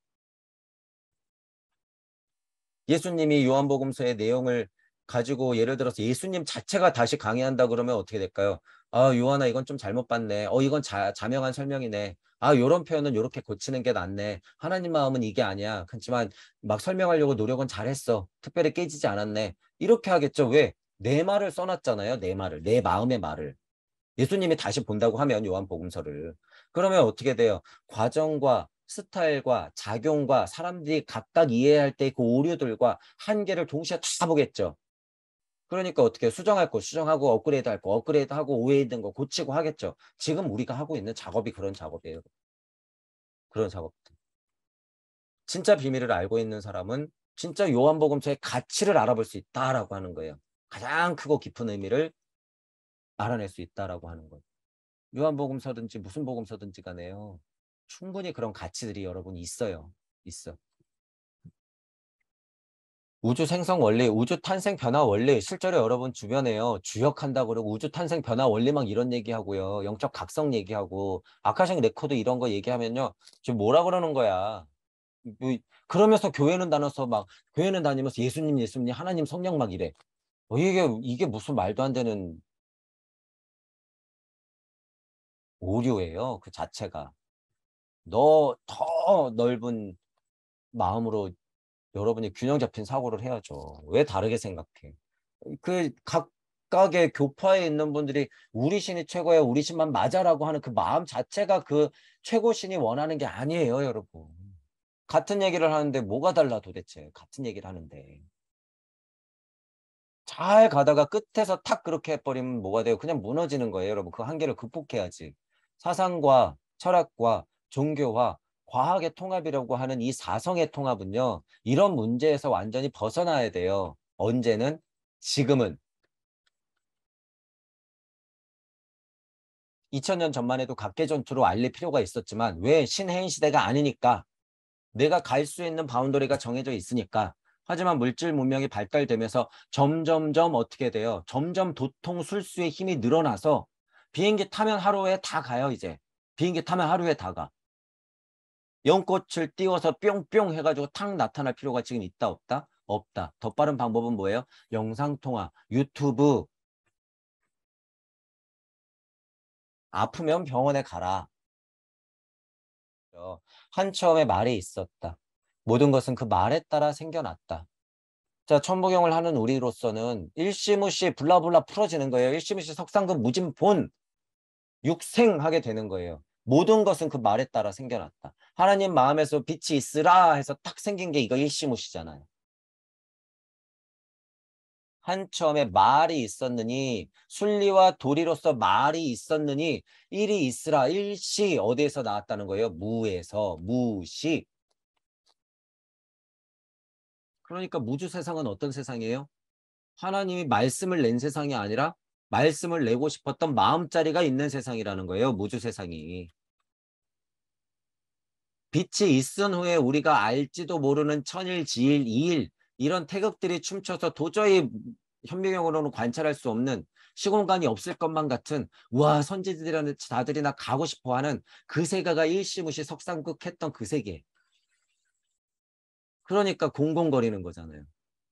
예수님이 요한복음서의 내용을 가지고 예를 들어서 예수님 자체가 다시 강의한다 그러면 어떻게 될까요? 아, 요한아 이건 좀 잘못 봤네. 어, 이건 자, 자명한 설명이네. 아, 요런 표현은 요렇게 고치는 게 낫네. 하나님 마음은 이게 아니야. 그렇지만 막 설명하려고 노력은 잘했어. 특별히 깨지지 않았네. 이렇게 하겠죠. 왜? 내 말을 써놨잖아요. 내 말을. 내 마음의 말을. 예수님이 다시 본다고 하면 요한복음서를 그러면 어떻게 돼요? 과정과 스타일과 작용과 사람들이 각각 이해할 때 그 오류들과 한계를 동시에 다 보겠죠. 그러니까 어떻게 수정할 거 수정하고 업그레이드 할거 업그레이드 하고 오해 있는 거 고치고 하겠죠. 지금 우리가 하고 있는 작업이 그런 작업이에요. 그런 작업들. 진짜 비밀을 알고 있는 사람은 진짜 요한복음서의 가치를 알아볼 수 있다라고 하는 거예요. 가장 크고 깊은 의미를 알아낼 수 있다라고 하는 거예요. 요한복음서든지 무슨 복음서든지 간에요. 충분히 그런 가치들이 여러분 있어요. 있어. 우주 생성 원리, 우주 탄생 변화 원리, 실제로 여러분 주변에요. 주역한다고 그러고 우주 탄생 변화 원리 막 이런 얘기하고요. 영적 각성 얘기하고 아카식 레코드 이런 거 얘기하면요. 지금 뭐라 그러는 거야. 뭐 그러면서 교회는 다녀서 막 교회는 다니면서 예수님 예수님 하나님 성령 막 이래. 어, 이게 이게 무슨 말도 안 되는 오류예요. 그 자체가. 너 더 넓은 마음으로 여러분이 균형 잡힌 사고를 해야죠. 왜 다르게 생각해? 그 각각의 교파에 있는 분들이 우리 신이 최고야, 우리 신만 맞아라고 하는 그 마음 자체가 그 최고 신이 원하는 게 아니에요, 여러분. 같은 얘기를 하는데 뭐가 달라 도대체? 같은 얘기를 하는데. 잘 가다가 끝에서 탁 그렇게 해버리면 뭐가 돼요? 그냥 무너지는 거예요, 여러분. 그 한계를 극복해야지. 사상과 철학과 종교와 과학의 통합이라고 하는 이 사성의 통합은요. 이런 문제에서 완전히 벗어나야 돼요. 언제는 지금은 2000년 전만 해도 각계전투로 알릴 필요가 있었지만 왜 신해인 시대가 아니니까 내가 갈 수 있는 바운더리가 정해져 있으니까 하지만 물질 문명이 발달되면서 점점점 어떻게 돼요? 점점 도통 술수의 힘이 늘어나서 비행기 타면 하루에 다 가요 이제 비행기 타면 하루에 다 가. 연꽃을 띄워서 뿅뿅 해가지고 탁 나타날 필요가 지금 있다 없다? 없다. 더 빠른 방법은 뭐예요? 영상통화, 유튜브. 아프면 병원에 가라. 그렇죠. 한처음에 말이 있었다. 모든 것은 그 말에 따라 생겨났다. 자, 천부경을 하는 우리로서는 일시무시 블라블라 풀어지는 거예요. 일시무시 석상금 무진본 육생하게 되는 거예요. 모든 것은 그 말에 따라 생겨났다. 하나님 마음에서 빛이 있으라 해서 딱 생긴 게 이거 일시무시잖아요. 한처음에 말이 있었느니 순리와 도리로서 말이 있었느니 일이 있으라 일시 어디에서 나왔다는 거예요? 무에서 무시 그러니까 무주 세상은 어떤 세상이에요? 하나님이 말씀을 낸 세상이 아니라 말씀을 내고 싶었던 마음자리가 있는 세상이라는 거예요. 무주 세상이. 빛이 있은 후에 우리가 알지도 모르는 천일, 지일, 이일 이런 태극들이 춤춰서 도저히 현미경으로는 관찰할 수 없는 시공간이 없을 것만 같은 우와 선지들이라는 다들이나 가고 싶어하는 그세계가 일시무시 석상극했던 그 세계. 그러니까 공공거리는 거잖아요.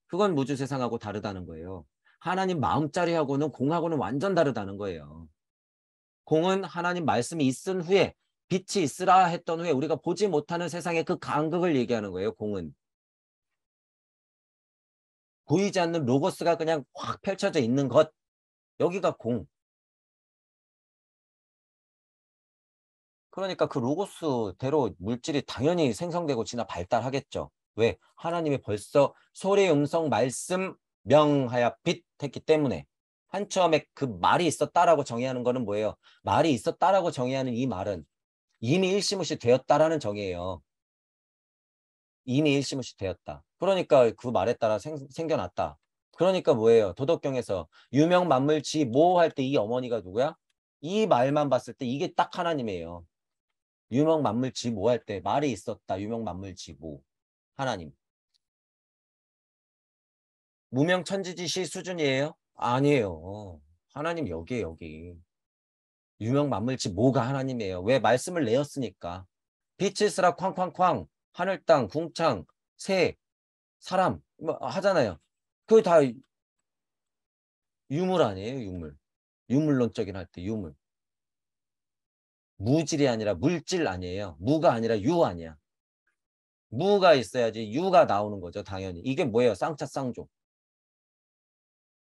그건 무주 세상하고 다르다는 거예요. 하나님 마음자리하고는 공하고는 완전 다르다는 거예요. 공은 하나님 말씀이 있은 후에 빛이 있으라 했던 후에 우리가 보지 못하는 세상의 그 간극을 얘기하는 거예요. 공은. 보이지 않는 로고스가 그냥 확 펼쳐져 있는 것. 여기가 공. 그러니까 그 로고스대로 물질이 당연히 생성되고 지나 발달하겠죠. 왜? 하나님이 벌써 소리, 음성, 말씀, 명하여 빛 했기 때문에 한처음에 그 말이 있었다라고 정의하는 것은 뭐예요? 말이 있었다라고 정의하는 이 말은 이미 일시무시 되었다라는 정의예요. 이미 일시무시 되었다. 그러니까 그 말에 따라 생, 생겨났다. 그러니까 뭐예요? 도덕경에서 유명 만물지 모할때이 뭐 어머니가 누구야? 이 말만 봤을 때 이게 딱 하나님이에요. 유명 만물지 모할때 뭐 말이 있었다. 유명 만물지 모 뭐. 하나님. 무명 천지지시 수준이에요? 아니에요. 하나님 여기에 여기. 유명 만물치 뭐가 하나님이에요. 왜 말씀을 내었으니까. 빛을 쓰라 쾅쾅쾅 하늘 땅 궁창 새 사람 뭐 하잖아요. 그게 다 유물 아니에요, 유물. 유물론적인 할 때 유물. 무질이 아니라 물질 아니에요. 무가 아니라 유 아니야. 무가 있어야지 유가 나오는 거죠, 당연히. 이게 뭐예요? 쌍차쌍족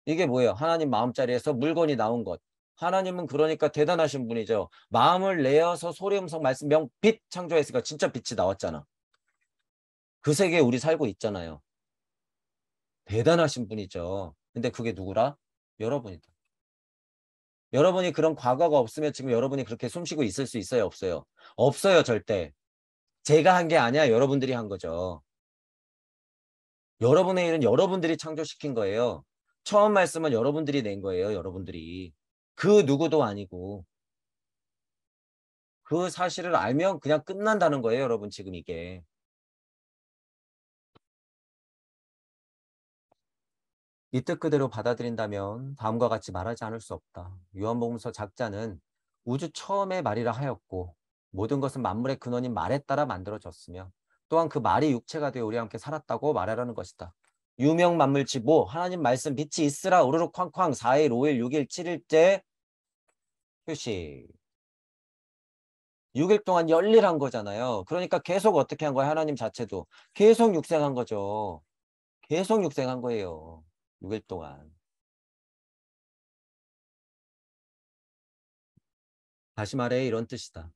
이게 뭐예요? 하나님 마음자리에서 물건이 나온 것. 하나님은 그러니까 대단하신 분이죠. 마음을 내어서 소리 음성 말씀 명 빛 창조했으니까 진짜 빛이 나왔잖아. 그 세계에 우리 살고 있잖아요. 대단하신 분이죠. 근데 그게 누구라? 여러분이다. 여러분이 그런 과거가 없으면 지금 여러분이 그렇게 숨쉬고 있을 수 있어요? 없어요? 없어요 절대. 제가 한 게 아니야 여러분들이 한 거죠. 여러분의 일은 여러분들이 창조시킨 거예요. 처음 말씀은 여러분들이 낸 거예요. 여러분들이. 그 누구도 아니고. 그 사실을 알면 그냥 끝난다는 거예요. 여러분 지금 이게. 이 뜻 그대로 받아들인다면 다음과 같이 말하지 않을 수 없다. 요한복음서 작자는 우주 처음의 말이라 하였고 모든 것은 만물의 근원인 말에 따라 만들어졌으며 또한 그 말이 육체가 되어 우리와 함께 살았다고 말하라는 것이다. 유명 만물치고 하나님 말씀 빛이 있으라 우르르 쾅쾅 4일 5일 6일 7일째 휴식 6일 동안 열일한 거잖아요. 그러니까 계속 어떻게 한 거예요? 하나님 자체도 계속 육생한 거죠. 계속 육생한 거예요. 6일 동안. 다시 말해 이런 뜻이다.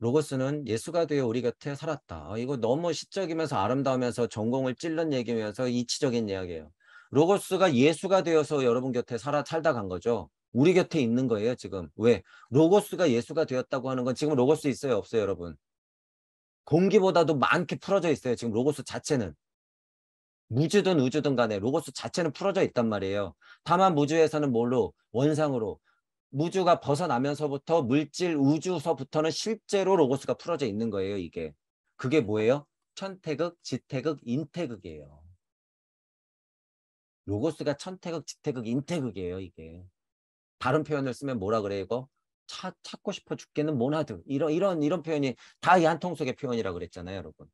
로고스는 예수가 되어 우리 곁에 살았다. 어, 이거 너무 시적이면서 아름다우면서 전공을 찔른 얘기면서 이치적인 이야기예요. 로고스가 예수가 되어서 여러분 곁에 살아 살다 간 거죠. 우리 곁에 있는 거예요, 지금. 왜? 로고스가 예수가 되었다고 하는 건 지금 로고스 있어요, 없어요, 여러분? 공기보다도 많게 풀어져 있어요, 지금 로고스 자체는. 무주든 우주든 간에 로고스 자체는 풀어져 있단 말이에요. 다만 무주에서는 뭘로? 원상으로. 무주가 벗어나면서부터 물질 우주서부터는 실제로 로고스가 풀어져 있는 거예요. 이게 그게 뭐예요? 천태극, 지태극, 인태극이에요. 로고스가 천태극, 지태극, 인태극이에요. 이게 다른 표현을 쓰면 뭐라 그래 이거? 찾, 찾고 싶어 죽겠는 모나드 이런 이런 이런 표현이 다 이 한 통 속의 표현이라고 그랬잖아요, 여러분.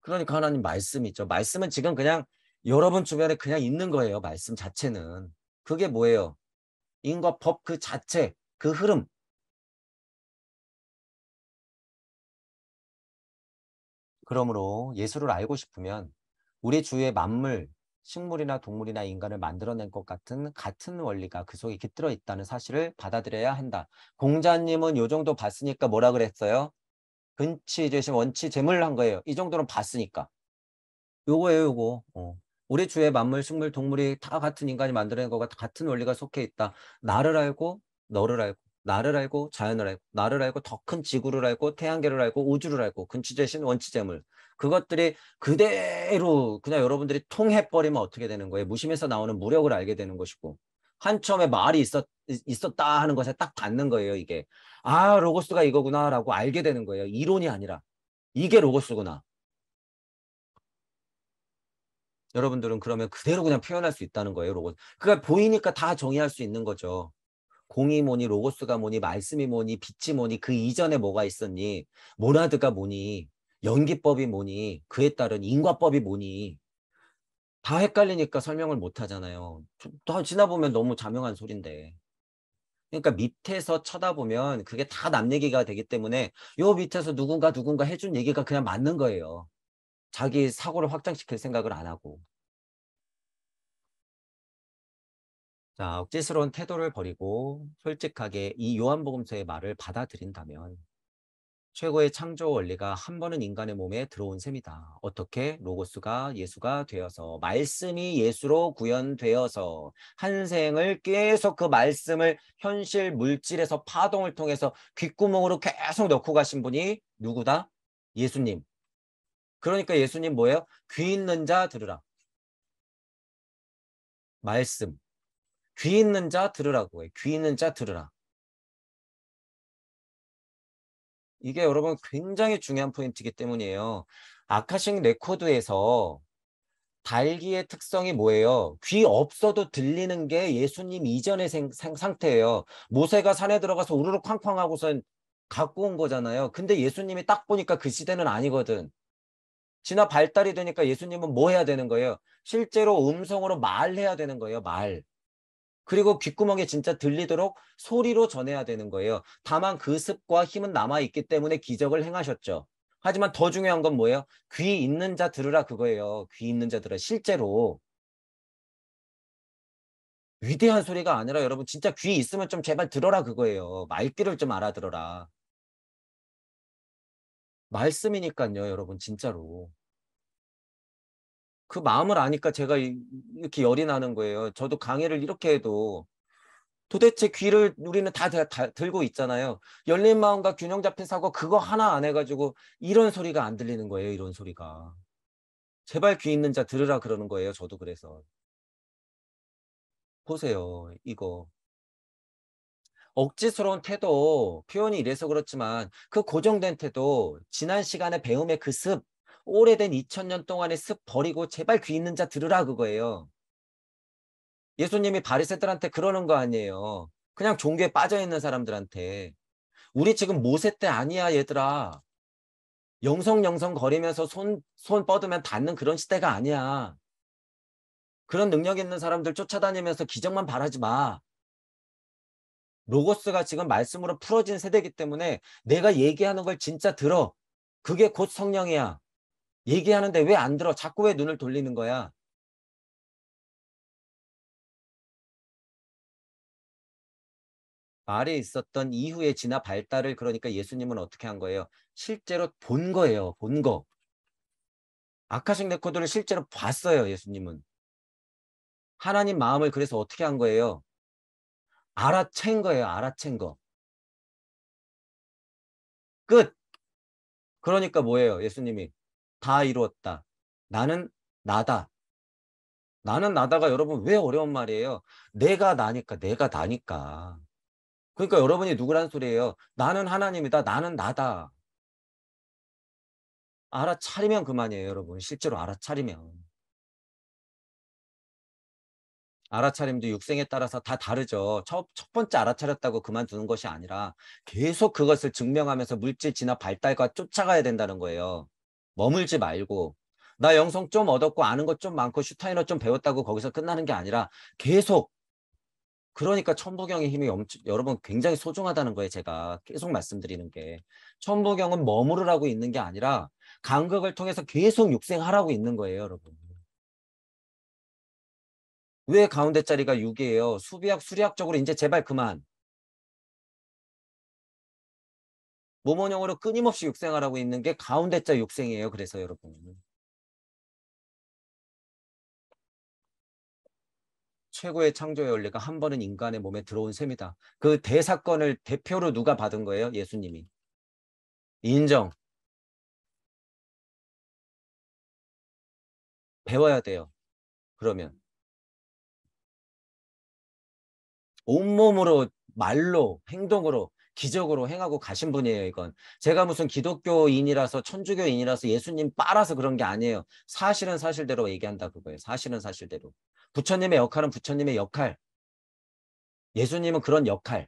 그러니까 하나님 말씀이죠. 말씀은 지금 그냥 여러분 주변에 그냥 있는 거예요. 말씀 자체는 그게 뭐예요? 인과 법 그 자체, 그 흐름. 그러므로 예수를 알고 싶으면 우리 주위의 만물, 식물이나 동물이나 인간을 만들어낸 것 같은 같은 원리가 그 속에 깃들어 있다는 사실을 받아들여야 한다. 공자님은 요 정도 봤으니까 뭐라 그랬어요? 근치, 재심, 원치, 재물 한 거예요. 이 정도는 봤으니까. 요거예요, 요거. 어. 우리 주의 만물, 식물, 동물이 다 같은 인간이 만들어낸 것과 같은 원리가 속해 있다. 나를 알고 너를 알고 나를 알고 자연을 알고 나를 알고 더 큰 지구를 알고 태양계를 알고 우주를 알고 근치재신 원치재물 그것들이 그대로 그냥 여러분들이 통해버리면 어떻게 되는 거예요? 무심해서 나오는 무력을 알게 되는 것이고 한첨에 말이 있었, 있었다 하는 것에 딱 닿는 거예요 이게 아 로고스가 이거구나라고 알게 되는 거예요 이론이 아니라 이게 로고스구나 여러분들은 그러면 그대로 그냥 표현할 수 있다는 거예요. 로고스. 그러니까 보이니까 다 정의할 수 있는 거죠. 공이 뭐니 로고스가 뭐니 말씀이 뭐니 빛이 뭐니 그 이전에 뭐가 있었니 모나드가 뭐니 연기법이 뭐니 그에 따른 인과법이 뭐니 다 헷갈리니까 설명을 못 하잖아요. 다 지나보면 너무 자명한 소린데. 그러니까 밑에서 쳐다보면 그게 다 남 얘기가 되기 때문에 요 밑에서 누군가 누군가 해준 얘기가 그냥 맞는 거예요. 자기 사고를 확장시킬 생각을 안 하고 자 억지스러운 태도를 버리고 솔직하게 이 요한복음서의 말을 받아들인다면 최고의 창조 원리가 한 번은 인간의 몸에 들어온 셈이다. 어떻게 로고스가 예수가 되어서 말씀이 예수로 구현되어서 한 생을 계속 그 말씀을 현실 물질에서 파동을 통해서 귓구멍으로 계속 넣고 가신 분이 누구다? 예수님. 그러니까 예수님 뭐예요? 귀 있는 자 들으라. 말씀. 귀 있는 자 들으라고 해. 귀 있는 자 들으라. 이게 여러분 굉장히 중요한 포인트이기 때문이에요. 아카싱 레코드에서 달기의 특성이 뭐예요? 귀 없어도 들리는 게 예수님 이전의 생, 생, 상태예요. 모세가 산에 들어가서 우르르 쾅쾅 하고선 갖고 온 거잖아요. 근데 예수님이 딱 보니까 그 시대는 아니거든. 지나 발달이 되니까 예수님은 뭐 해야 되는 거예요? 실제로 음성으로 말해야 되는 거예요. 말. 그리고 귓구멍에 진짜 들리도록 소리로 전해야 되는 거예요. 다만 그 습과 힘은 남아있기 때문에 기적을 행하셨죠. 하지만 더 중요한 건 뭐예요? 귀 있는 자 들으라 그거예요. 귀 있는 자 들으라. 실제로. 위대한 소리가 아니라 여러분 진짜 귀 있으면 좀 제발 들어라 그거예요. 말귀를 좀 알아들어라. 말씀이니까요, 여러분 진짜로. 그 마음을 아니까 제가 이렇게 열이 나는 거예요. 저도 강의를 이렇게 해도 도대체 귀를 우리는 다, 다 들고 있잖아요. 열린 마음과 균형 잡힌 사고 그거 하나 안 해가지고 이런 소리가 안 들리는 거예요. 이런 소리가. 제발 귀 있는 자 들으라 그러는 거예요. 저도 그래서. 보세요. 이거. 억지스러운 태도, 표현이 이래서 그렇지만 그 고정된 태도, 지난 시간에 배움의 그 습, 오래된 2000년 동안의 습 버리고 제발 귀 있는 자 들으라 그거예요. 예수님이 바리새들한테 그러는 거 아니에요. 그냥 종교에 빠져 있는 사람들한테 우리 지금 모세 때 아니야 얘들아. 영성영성 거리면서 손 손 뻗으면 닿는 그런 시대가 아니야. 그런 능력 있는 사람들 쫓아다니면서 기적만 바라지 마. 로고스가 지금 말씀으로 풀어진 세대이기 때문에 내가 얘기하는 걸 진짜 들어. 그게 곧 성령이야. 얘기하는데 왜 안 들어? 자꾸 왜 눈을 돌리는 거야? 말에 있었던 이후의 진화 발달을 그러니까 예수님은 어떻게 한 거예요? 실제로 본 거예요. 본 거. 아카식 레코드를 실제로 봤어요. 예수님은. 하나님 마음을 그래서 어떻게 한 거예요? 알아챈 거예요. 알아챈 거. 끝. 그러니까 뭐예요? 예수님이 다 이루었다. 나는 나다. 나는 나다가 여러분 왜 어려운 말이에요? 내가 나니까 내가 나니까. 그러니까 여러분이 누구란 소리예요? 나는 하나님이다. 나는 나다. 알아차리면 그만이에요, 여러분. 실제로 알아차리면. 알아차림도 육생에 따라서 다 다르죠. 첫, 첫 번째 알아차렸다고 그만두는 것이 아니라 계속 그것을 증명하면서 물질 진화 발달과 쫓아가야 된다는 거예요. 머물지 말고 나 영성 좀 얻었고 아는 것 좀 많고 슈타이너 좀 배웠다고 거기서 끝나는 게 아니라 계속 그러니까 천부경의 힘이 엄청, 여러분 굉장히 소중하다는 거예요. 제가 계속 말씀드리는 게 천부경은 머무르라고 있는 게 아니라 간극을 통해서 계속 육생하라고 있는 거예요, 여러분. 왜 가운데 자리가 6이에요? 수비학, 수리학적으로 이제 제발 그만. 모모용으로 끊임없이 육생하라고 있는 게 가운데 자 육생이에요. 그래서 여러분. 최고의 창조의 원리가 한 번은 인간의 몸에 들어온 셈이다. 그 대사건을 대표로 누가 받은 거예요? 예수님이. 인정. 배워야 돼요. 그러면. 온몸으로 말로 행동으로 기적으로 행하고 가신 분이에요, 이건. 제가 무슨 기독교인이라서 천주교인이라서 예수님 빨아서 그런 게 아니에요. 사실은 사실대로 얘기한다 그거예요. 사실은 사실대로. 부처님의 역할은 부처님의 역할. 예수님은 그런 역할.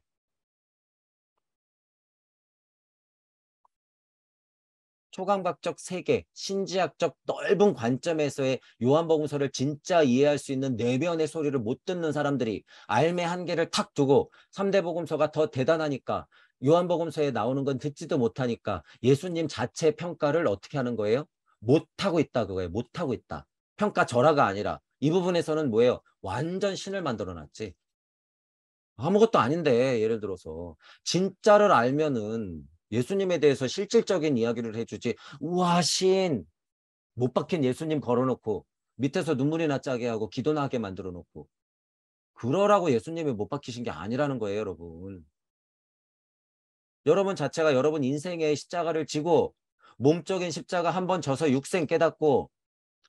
초감각적 세계, 신지학적 넓은 관점에서의 요한복음서를 진짜 이해할 수 있는 내면의 소리를 못 듣는 사람들이 알매 한계를 탁 두고 3대 복음서가 더 대단하니까 요한복음서에 나오는 건 듣지도 못하니까 예수님 자체 평가를 어떻게 하는 거예요? 못하고 있다 그거예요. 못하고 있다. 평가 절하가 아니라 이 부분에서는 뭐예요? 완전 신을 만들어놨지. 아무것도 아닌데 예를 들어서 진짜를 알면은 예수님에 대해서 실질적인 이야기를 해주지 우와 신못 박힌 예수님 걸어놓고 밑에서 눈물이 나짜게 하고 기도나게 만들어 놓고 그러라고 예수님이 못 박히신 게 아니라는 거예요 여러분 여러분 자체가 여러분 인생의 십자가를 지고 몸적인 십자가 한 번 져서 육생 깨닫고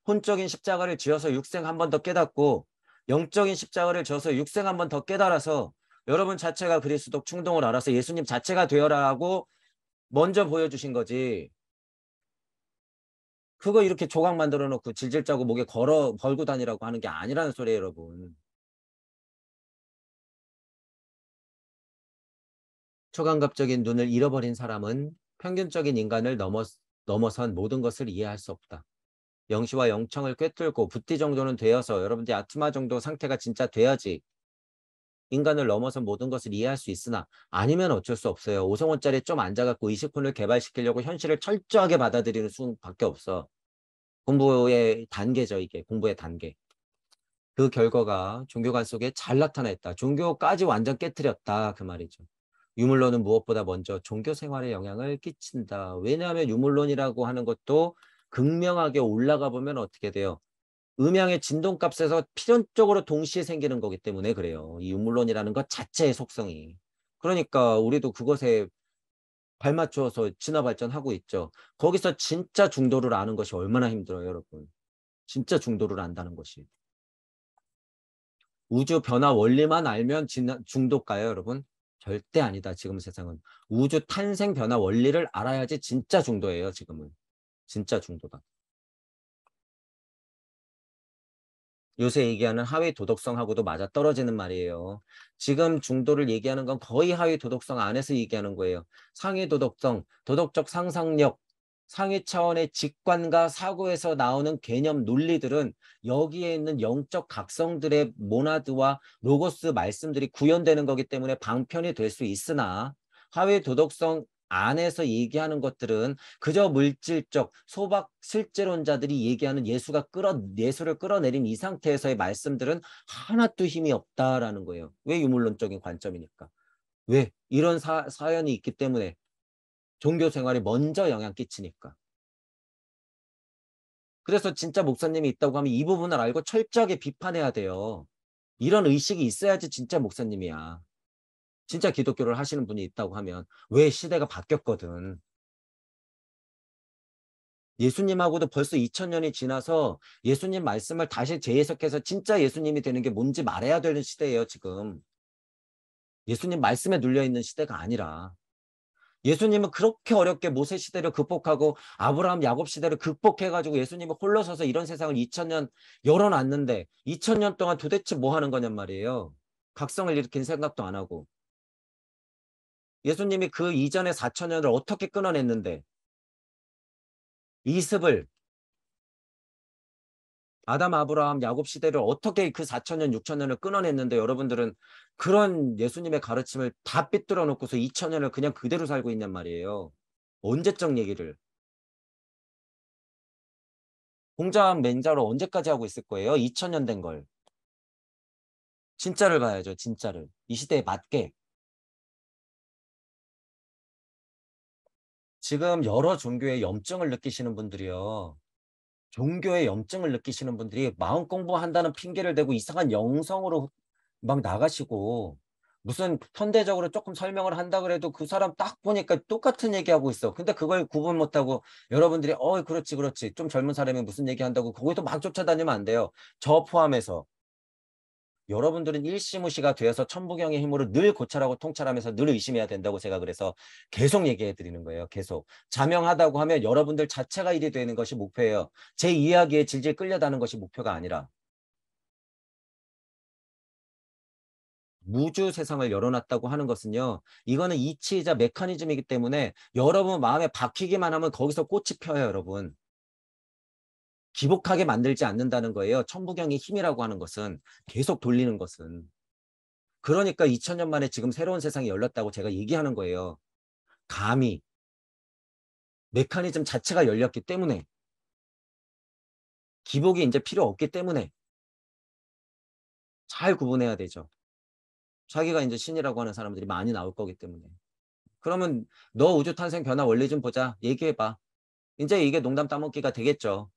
혼적인 십자가를 지어서 육생 한 번 더 깨닫고 영적인 십자가를 져서 육생 한 번 더 깨달아서 여러분 자체가 그리스도 충동을 알아서 예수님 자체가 되어라고 먼저 보여주신 거지. 그거 이렇게 조각 만들어 놓고 질질 짜고 목에 걸어 걸고 다니라고 하는 게 아니라는 소리예요, 여러분. 초감각적인 눈을 잃어버린 사람은 평균적인 인간을 넘어, 넘어선 모든 것을 이해할 수 없다. 영시와 영청을 꿰뚫고 부티 정도는 되어서 여러분들이 아트마 정도 상태가 진짜 돼야지 인간을 넘어서 모든 것을 이해할 수 있으나 아니면 어쩔 수 없어요. 5성원짜리 좀 앉아갖고 이식혼을 개발시키려고 현실을 철저하게 받아들이는 수밖에 없어. 공부의 단계죠, 이게. 공부의 단계. 그 결과가 종교관 속에 잘 나타났다. 종교까지 완전 깨뜨렸다. 그 말이죠. 유물론은 무엇보다 먼저 종교 생활에 영향을 끼친다. 왜냐하면 유물론이라고 하는 것도 극명하게 올라가 보면 어떻게 돼요? 음향의 진동값에서 필연적으로 동시에 생기는 거기 때문에 그래요. 이 음물론이라는 것 자체의 속성이. 그러니까 우리도 그것에 발맞춰서 진화 발전하고 있죠. 거기서 진짜 중도를 아는 것이 얼마나 힘들어요, 여러분. 진짜 중도를 안다는 것이. 우주 변화 원리만 알면 진화, 중도가요, 여러분? 절대 아니다, 지금 세상은. 우주 탄생 변화 원리를 알아야지 진짜 중도예요, 지금은. 진짜 중도다. 요새 얘기하는 하위 도덕성하고도 맞아 떨어지는 말이에요. 지금 중도를 얘기하는 건 거의 하위 도덕성 안에서 얘기하는 거예요. 상위 도덕성, 도덕적 상상력, 상위 차원의 직관과 사고에서 나오는 개념 논리들은 여기에 있는 영적 각성들의 모나드와 로고스 말씀들이 구현되는 거기 때문에 방편이 될 수 있으나 하위 도덕성 안에서 얘기하는 것들은 그저 물질적 소박 실제론자들이 얘기하는 예수가 끌어 예수를 끌어내린 이 상태에서의 말씀들은 하나도 힘이 없다라는 거예요. 왜 유물론적인 관점이니까. 왜 이런 사, 사연이 있기 때문에 종교 생활에 먼저 영향 끼치니까. 그래서 진짜 목사님이 있다고 하면 이 부분을 알고 철저하게 비판해야 돼요. 이런 의식이 있어야지 진짜 목사님이야. 진짜 기독교를 하시는 분이 있다고 하면 왜 시대가 바뀌었거든. 예수님하고도 벌써 2000년이 지나서 예수님 말씀을 다시 재해석해서 진짜 예수님이 되는 게 뭔지 말해야 되는 시대예요, 지금. 예수님 말씀에 눌려 있는 시대가 아니라 예수님은 그렇게 어렵게 모세 시대를 극복하고 아브라함 야곱 시대를 극복해 가지고 예수님이 홀로 서서 이런 세상을 2000년 열어 놨는데 2000년 동안 도대체 뭐 하는 거냔 말이에요. 각성을 일으킨 생각도 안 하고 예수님이 그 이전의 4천년을 어떻게 끊어냈는데 이습을 아담 아브라함 야곱 시대를 어떻게 그 4천년 6천년을 끊어냈는데 여러분들은 그런 예수님의 가르침을 다 삐뚤어 놓고서 2천년을 그냥 그대로 살고 있냔 말이에요. 언제적 얘기를 공자한 맹자로 언제까지 하고 있을 거예요? 2천년 된 걸. 진짜를 봐야죠. 진짜를. 이 시대에 맞게 지금 여러 종교의 염증을 느끼시는 분들이요. 종교의 염증을 느끼시는 분들이 마음 공부한다는 핑계를 대고 이상한 영성으로 막 나가시고 무슨 현대적으로 조금 설명을 한다 그래도 그 사람 딱 보니까 똑같은 얘기하고 있어. 근데 그걸 구분 못하고 여러분들이 어 그렇지 그렇지 좀 젊은 사람이 무슨 얘기한다고 거기서 막 쫓아다니면 안 돼요. 저 포함해서 여러분들은 일시무시가 되어서 천부경의 힘으로 늘 고찰하고 통찰하면서 늘 의심해야 된다고 제가 그래서 계속 얘기해 드리는 거예요. 계속. 자명하다고 하면 여러분들 자체가 일이 되는 것이 목표예요. 제 이야기에 질질 끌려다는 것이 목표가 아니라. 무주 세상을 열어놨다고 하는 것은요. 이거는 이치이자 메커니즘이기 때문에 여러분 마음에 박히기만 하면 거기서 꽃이 펴요, 여러분. 기복하게 만들지 않는다는 거예요. 천부경의 힘이라고 하는 것은 계속 돌리는 것은. 그러니까 2000년 만에 지금 새로운 세상이 열렸다고 제가 얘기하는 거예요. 감히 메커니즘 자체가 열렸기 때문에 기복이 이제 필요 없기 때문에 잘 구분해야 되죠. 자기가 이제 신이라고 하는 사람들이 많이 나올 거기 때문에. 그러면 너 우주 탄생 변화 원리 좀 보자. 얘기해 봐. 이제 이게 농담 따먹기가 되겠죠.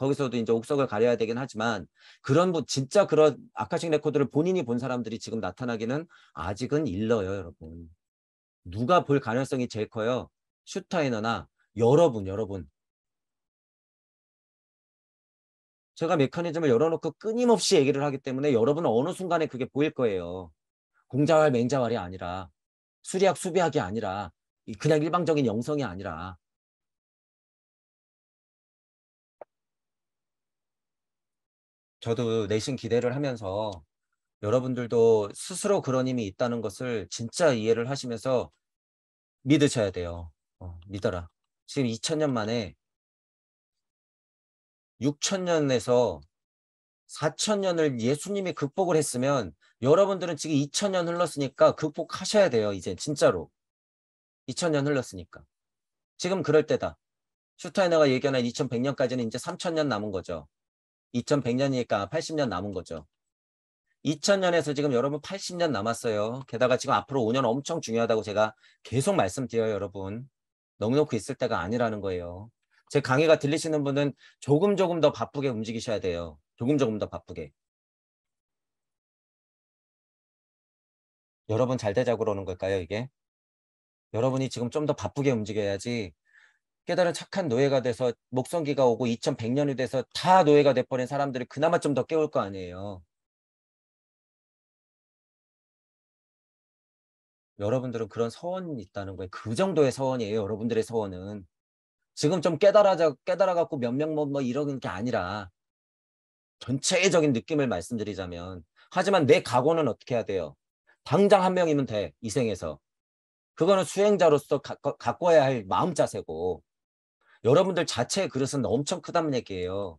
거기서도 이제 옥석을 가려야 되긴 하지만 그런 분 진짜 그런 아카식 레코드를 본인이 본 사람들이 지금 나타나기는 아직은 일러요, 여러분. 누가 볼 가능성이 제일 커요? 슈타이너나 여러분, 여러분. 제가 메커니즘을 열어놓고 끊임없이 얘기를 하기 때문에 여러분은 어느 순간에 그게 보일 거예요. 공자왈맹자왈이 아니라 수리학, 수비학이 아니라 그냥 일방적인 영성이 아니라 저도 내심 기대를 하면서 여러분들도 스스로 그런 힘이 있다는 것을 진짜 이해를 하시면서 믿으셔야 돼요. 어, 믿어라. 지금 2000년 만에 6000년에서 4000년을 예수님이 극복을 했으면 여러분들은 지금 2000년 흘렀으니까 극복하셔야 돼요. 이제 진짜로. 2000년 흘렀으니까. 지금 그럴 때다. 슈타이너가 얘기한 2100년까지는 이제 3000년 남은 거죠. 2100년이니까 80년 남은 거죠. 2000년에서 지금 여러분 80년 남았어요. 게다가 지금 앞으로 5년 엄청 중요하다고 제가 계속 말씀드려요, 여러분. 넉넉히 있을 때가 아니라는 거예요. 제 강의가 들리시는 분은 조금 조금 더 바쁘게 움직이셔야 돼요. 조금 조금 더 바쁘게. 여러분 잘 되자고 그러는 걸까요, 이게? 여러분이 지금 좀 더 바쁘게 움직여야지 깨달은 착한 노예가 돼서 목성기가 오고 2100년이 돼서 다 노예가 돼버린 사람들이 그나마 좀 더 깨울 거 아니에요. 여러분들은 그런 서원이 있다는 거예요. 그 정도의 서원이에요. 여러분들의 서원은. 지금 좀 깨달아자, 깨달아갖고 몇 명 뭐, 뭐 이런 게 아니라 전체적인 느낌을 말씀드리자면 하지만 내 각오는 어떻게 해야 돼요? 당장 한 명이면 돼. 이 생에서. 그거는 수행자로서 가, 가, 갖고 와야 할 마음 자세고 여러분들 자체의 그릇은 엄청 크다는 얘기예요.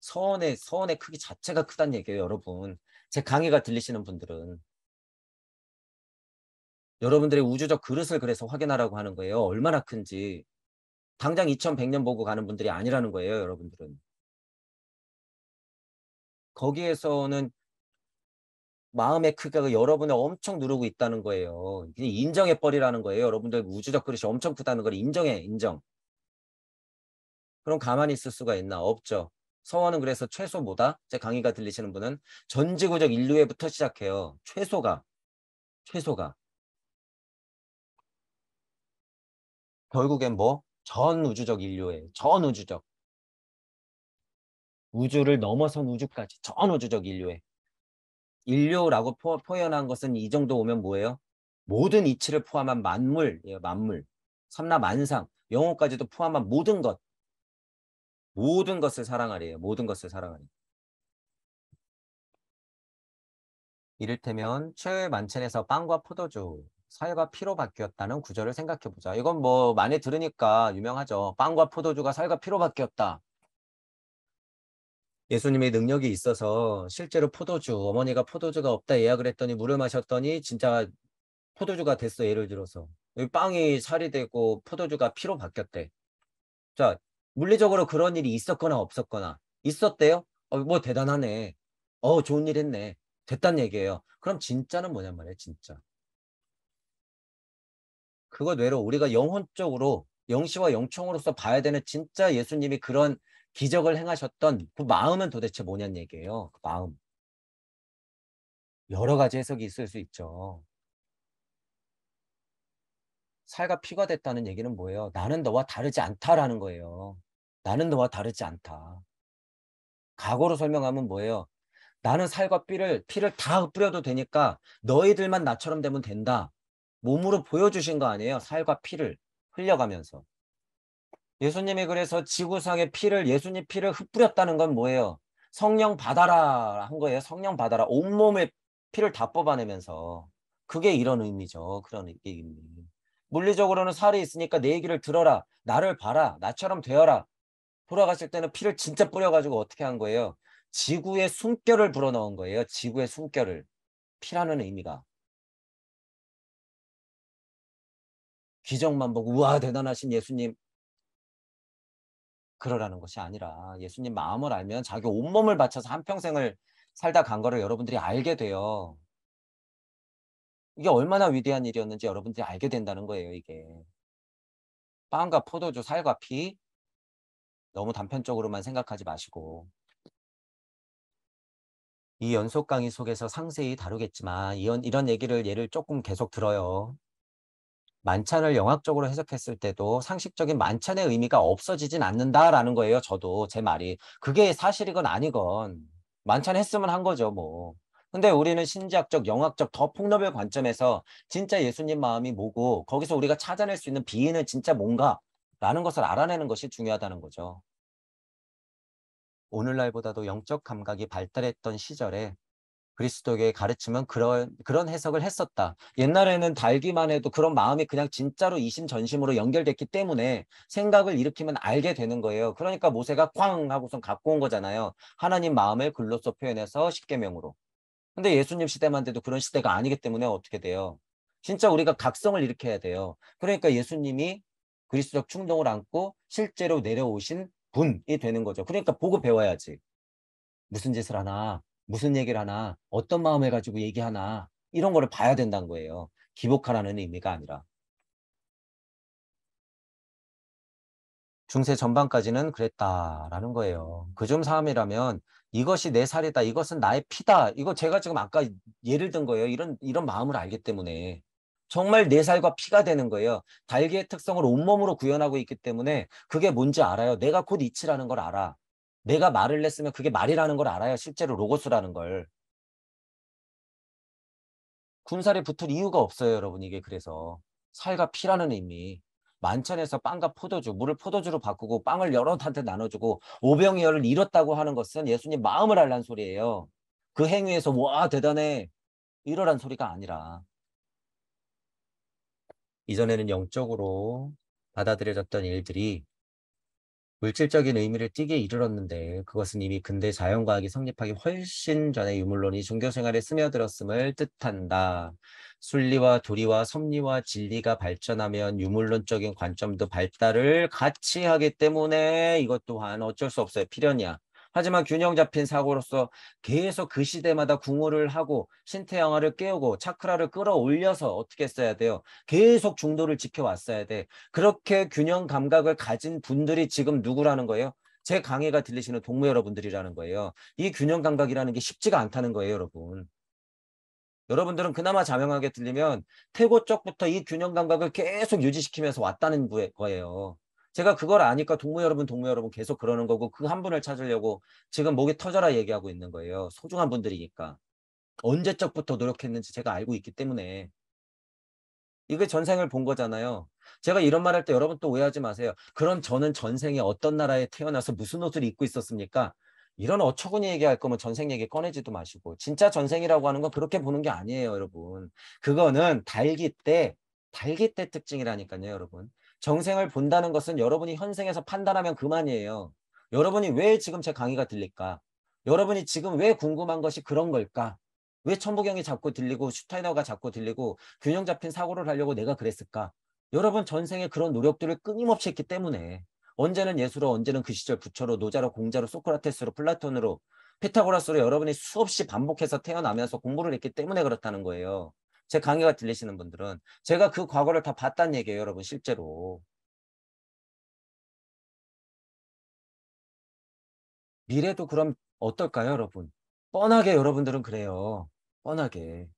서원의 서원의 크기 자체가 크다는 얘기예요, 여러분. 제 강의가 들리시는 분들은 여러분들의 우주적 그릇을 그래서 확인하라고 하는 거예요. 얼마나 큰지. 당장 2100년 보고 가는 분들이 아니라는 거예요, 여러분들은. 거기에서는 마음의 크기가 여러분을 엄청 누르고 있다는 거예요. 그냥 인정해버리라는 거예요. 여러분들 우주적 그릇이 엄청 크다는 걸 인정해, 인정. 그럼 가만히 있을 수가 있나? 없죠. 서원은 그래서 최소보다 제 강의가 들리시는 분은 전 지구적 인류에부터 시작해요. 최소가 최소가 결국엔 뭐? 전 우주적 인류에전 우주적 우주를 넘어선 우주까지 전 우주적 인류에 인류라고 포, 표현한 것은 이 정도 오면 뭐예요? 모든 이치를 포함한 만물, 예, 만물 삼라만상, 영혼까지도 포함한 모든 것 모든 것을 사랑하리에요 모든 것을 사랑하리 이를테면 최후의 만찬에서 빵과 포도주, 사회가 피로 바뀌었다는 구절을 생각해 보자. 이건 뭐 많이 들으니까 유명하죠. 빵과 포도주가 사회가 피로 바뀌었다. 예수님의 능력이 있어서 실제로 포도주, 어머니가 포도주가 없다 예약을 했더니 물을 마셨더니 진짜 포도주가 됐어. 예를 들어서. 빵이 살이 되고 포도주가 피로 바뀌었대. 자, 물리적으로 그런 일이 있었거나 없었거나 있었대요. 어, 뭐 대단하네. 어 좋은 일 했네. 됐단 얘기예요. 그럼 진짜는 뭐냔 말이에 진짜. 그거 외로 우리가 영혼적으로 영시와 영총으로서 봐야 되는 진짜 예수님이 그런 기적을 행하셨던 그 마음은 도대체 뭐냔 얘기예요. 그 마음. 여러 가지 해석이 있을 수 있죠. 살과 피가 됐다는 얘기는 뭐예요? 나는 너와 다르지 않다라는 거예요. 나는 너와 다르지 않다. 각오로 설명하면 뭐예요? 나는 살과 피를 피를 다 흩뿌려도 되니까 너희들만 나처럼 되면 된다. 몸으로 보여주신 거 아니에요? 살과 피를 흘려가면서. 예수님이 그래서 지구상의 피를 예수님 피를 흩뿌렸다는 건 뭐예요? 성령 받아라 한 거예요. 성령 받아라. 온몸에 피를 다 뽑아내면서 그게 이런 의미죠. 그런 의미. 물리적으로는 살이 있으니까 내 얘기를 들어라. 나를 봐라. 나처럼 되어라. 돌아가실 때는 피를 진짜 뿌려가지고 어떻게 한 거예요? 지구의 숨결을 불어넣은 거예요. 지구의 숨결을. 피라는 의미가. 기적만 보고 우와 대단하신 예수님 그러라는 것이 아니라 예수님 마음을 알면 자기 온몸을 바쳐서 한평생을 살다 간 거를 여러분들이 알게 돼요. 이게 얼마나 위대한 일이었는지 여러분들이 알게 된다는 거예요, 이게. 빵과 포도주, 살과 피 너무 단편적으로만 생각하지 마시고 이 연속 강의 속에서 상세히 다루겠지만 이런, 이런 얘기를 예를 조금 계속 들어요. 만찬을 영학적으로 해석했을 때도 상식적인 만찬의 의미가 없어지진 않는다라는 거예요. 저도 제 말이. 그게 사실이건 아니건 만찬 했으면 한 거죠. 뭐 근데 우리는 신지학적, 영학적, 더 폭넓은 관점에서 진짜 예수님 마음이 뭐고 거기서 우리가 찾아낼 수 있는 비인은 진짜 뭔가라는 것을 알아내는 것이 중요하다는 거죠. 오늘날보다도 영적 감각이 발달했던 시절에 그리스도의 가르침은 그런 그런 해석을 했었다. 옛날에는 달기만 해도 그런 마음이 그냥 진짜로 이심전심으로 연결됐기 때문에 생각을 일으키면 알게 되는 거예요. 그러니까 모세가 쾅 하고선 갖고 온 거잖아요. 하나님 마음을 글로써 표현해서 십계명으로. 근데 예수님 시대만 돼도 그런 시대가 아니기 때문에 어떻게 돼요? 진짜 우리가 각성을 일으켜야 돼요. 그러니까 예수님이 그리스도적 충동을 안고 실제로 내려오신 분이 되는 거죠. 그러니까 보고 배워야지. 무슨 짓을 하나, 무슨 얘기를 하나, 어떤 마음을 가지고 얘기하나 이런 거를 봐야 된다는 거예요. 기복하라는 의미가 아니라. 중세 전반까지는 그랬다라는 거예요. 그점 사함이라면 이것이 내 살이다. 이것은 나의 피다. 이거 제가 지금 아까 예를 든 거예요. 이런 이런 마음을 알기 때문에 정말 내 살과 피가 되는 거예요. 달걀의 특성을 온몸으로 구현하고 있기 때문에 그게 뭔지 알아요. 내가 곧 이치라는 걸 알아. 내가 말을 냈으면 그게 말이라는 걸 알아요. 실제로 로고스라는 걸. 군살에 붙을 이유가 없어요, 여러분. 이게 그래서 살과 피라는 의미. 만찬에서 빵과 포도주, 물을 포도주로 바꾸고 빵을 여럿한테 나눠주고 오병이어를 잃었다고 하는 것은 예수님 마음을 알란 소리예요. 그 행위에서 와 대단해 이러란 소리가 아니라 이전에는 영적으로 받아들여졌던 일들이 물질적인 의미를 띠게 이르렀는데 그것은 이미 근대 자연과학이 성립하기 훨씬 전에 유물론이 종교생활에 스며들었음을 뜻한다. 순리와 도리와 섭리와 진리가 발전하면 유물론적인 관점도 발달을 같이 하기 때문에 이것 또한 어쩔 수 없어요. 필연이야. 하지만 균형 잡힌 사고로서 계속 그 시대마다 궁호를 하고 신태양화를 깨우고 차크라를 끌어올려서 어떻게 써야 돼요? 계속 중도를 지켜왔어야 돼. 그렇게 균형 감각을 가진 분들이 지금 누구라는 거예요? 제 강의가 들리시는 동무 여러분들이라는 거예요. 이 균형 감각이라는 게 쉽지가 않다는 거예요, 여러분. 여러분들은 그나마 자명하게 들리면 태고 쪽부터 이 균형 감각을 계속 유지시키면서 왔다는 거예요. 제가 그걸 아니까 동무 여러분, 동무 여러분 계속 그러는 거고 그 한 분을 찾으려고 지금 목이 터져라 얘기하고 있는 거예요. 소중한 분들이니까. 언제적부터 노력했는지 제가 알고 있기 때문에. 이게 전생을 본 거잖아요. 제가 이런 말 할 때 여러분 또 오해하지 마세요. 그럼 저는 전생에 어떤 나라에 태어나서 무슨 옷을 입고 있었습니까? 이런 어처구니 얘기할 거면 전생 얘기 꺼내지도 마시고 진짜 전생이라고 하는 건 그렇게 보는 게 아니에요 여러분 그거는 달기 때 달기 때 특징이라니까요 여러분 정생을 본다는 것은 여러분이 현생에서 판단하면 그만이에요. 여러분이 왜 지금 제 강의가 들릴까? 여러분이 지금 왜 궁금한 것이 그런 걸까? 왜 천부경이 자꾸 들리고 슈타이너가 자꾸 들리고 균형 잡힌 사고를 하려고 내가 그랬을까? 여러분 전생에 그런 노력들을 끊임없이 했기 때문에 언제는 예수로 언제는 그 시절 부처로 노자로 공자로 소크라테스로 플라톤으로 피타고라스로 여러분이 수없이 반복해서 태어나면서 공부를 했기 때문에 그렇다는 거예요. 제 강의가 들리시는 분들은 제가 그 과거를 다 봤단 얘기예요, 여러분 실제로. 미래도 그럼 어떨까요, 여러분? 뻔하게 여러분들은 그래요. 뻔하게.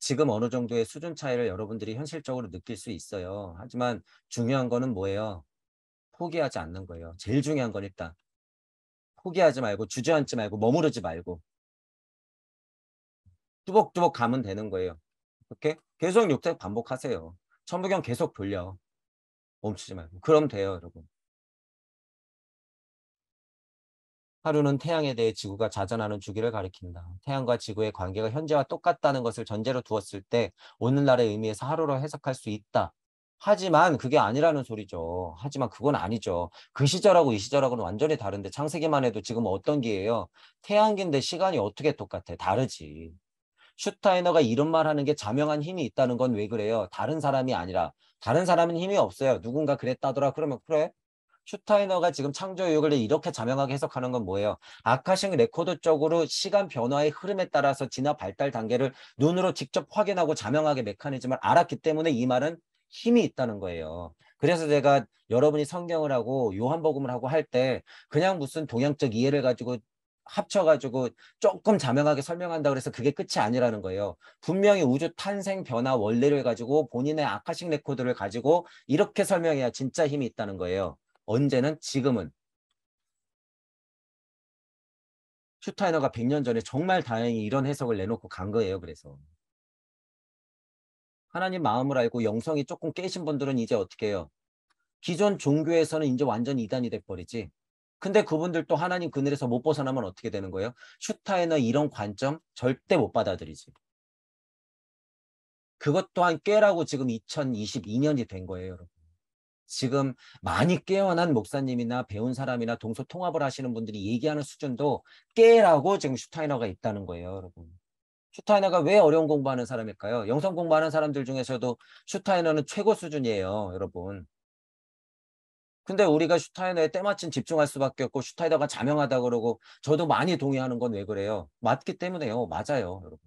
지금 어느 정도의 수준 차이를 여러분들이 현실적으로 느낄 수 있어요. 하지만 중요한 거는 뭐예요? 포기하지 않는 거예요. 제일 중요한 건 일단 포기하지 말고 주저앉지 말고 머무르지 말고 뚜벅뚜벅 가면 되는 거예요. 이렇게 계속 육색 반복하세요. 천부경 계속 돌려. 멈추지 말고. 그럼 돼요, 여러분. 하루는 태양에 대해 지구가 자전하는 주기를 가리킨다. 태양과 지구의 관계가 현재와 똑같다는 것을 전제로 두었을 때 오늘날의 의미에서 하루로 해석할 수 있다. 하지만 그게 아니라는 소리죠. 하지만 그건 아니죠. 그 시절하고 이 시절하고는 완전히 다른데 창세기만 해도 지금 어떤 기예요? 태양기인데 시간이 어떻게 똑같아? 다르지. 슈타이너가 이런 말 하는 게 자명한 힘이 있다는 건 왜 그래요? 다른 사람이 아니라 다른 사람은 힘이 없어요. 누군가 그랬다더라. 그러면 그래. 슈타이너가 지금 창조 유역을 이렇게 자명하게 해석하는 건 뭐예요? 아카싱 레코드 쪽으로 시간 변화의 흐름에 따라서 진화 발달 단계를 눈으로 직접 확인하고 자명하게 메커니즘을 알았기 때문에 이 말은 힘이 있다는 거예요. 그래서 제가 여러분이 성경을 하고 요한복음을 하고 할 때 그냥 무슨 동양적 이해를 가지고 합쳐가지고 조금 자명하게 설명한다 그래서 그게 끝이 아니라는 거예요. 분명히 우주 탄생 변화 원리를 가지고 본인의 아카식 레코드를 가지고 이렇게 설명해야 진짜 힘이 있다는 거예요. 언제는 지금은. 슈타이너가 100년 전에 정말 다행히 이런 해석을 내놓고 간 거예요. 그래서. 하나님 마음을 알고 영성이 조금 깨신 분들은 이제 어떻게 해요? 기존 종교에서는 이제 완전 이단이 돼버리지. 근데 그분들도 하나님 그늘에서 못 벗어나면 어떻게 되는 거예요? 슈타이너 이런 관점 절대 못 받아들이지. 그것 또한 깨라고 지금 2022년이 된 거예요, 여러분. 지금 많이 깨어난 목사님이나 배운 사람이나 동서 통합을 하시는 분들이 얘기하는 수준도 깨라고 지금 슈타이너가 있다는 거예요, 여러분. 슈타이너가 왜 어려운 공부하는 사람일까요? 영성 공부하는 사람들 중에서도 슈타이너는 최고 수준이에요, 여러분. 근데 우리가 슈타이너에 때마침 집중할 수밖에 없고 슈타이너가 자명하다 그러고 저도 많이 동의하는 건 왜 그래요? 맞기 때문에요. 맞아요, 여러분.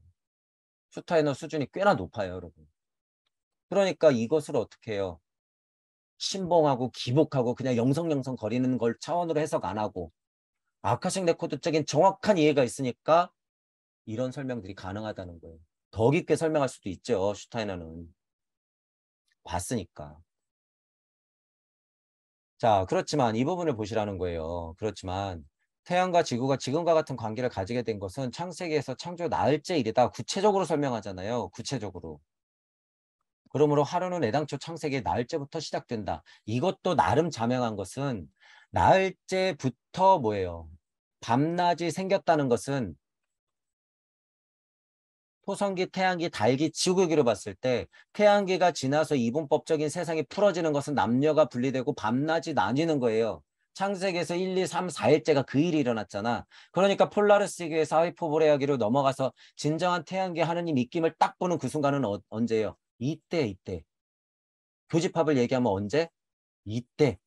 슈타이너 수준이 꽤나 높아요, 여러분. 그러니까 이것을 어떻게 해요? 신봉하고 기복하고 그냥 영성영성 거리는 걸 차원으로 해석 안 하고 아카식 레코드적인 정확한 이해가 있으니까 이런 설명들이 가능하다는 거예요. 더 깊게 설명할 수도 있죠, 슈타이너는. 봤으니까. 자, 그렇지만 이 부분을 보시라는 거예요. 그렇지만 태양과 지구가 지금과 같은 관계를 가지게 된 것은 창세기에서 창조 나흘째 일이다. 구체적으로 설명하잖아요. 구체적으로. 그러므로 하루는 애당초 창세기 나흘째부터 시작된다. 이것도 나름 자명한 것은 나흘째부터 뭐예요? 밤낮이 생겼다는 것은 토성기, 태양기, 달기, 지구기로 봤을 때 태양기가 지나서 이분법적인 세상이 풀어지는 것은 남녀가 분리되고 밤낮이 나뉘는 거예요. 창세기에서 1, 2, 3, 4일째가 그 일이 일어났잖아. 그러니까 폴라르스기에서 하이포보레아기로 넘어가서 진정한 태양기 하느님 입김을 딱 보는 그 순간은 어, 언제예요? 이때 이때. 교집합을 얘기하면 언제? 이때.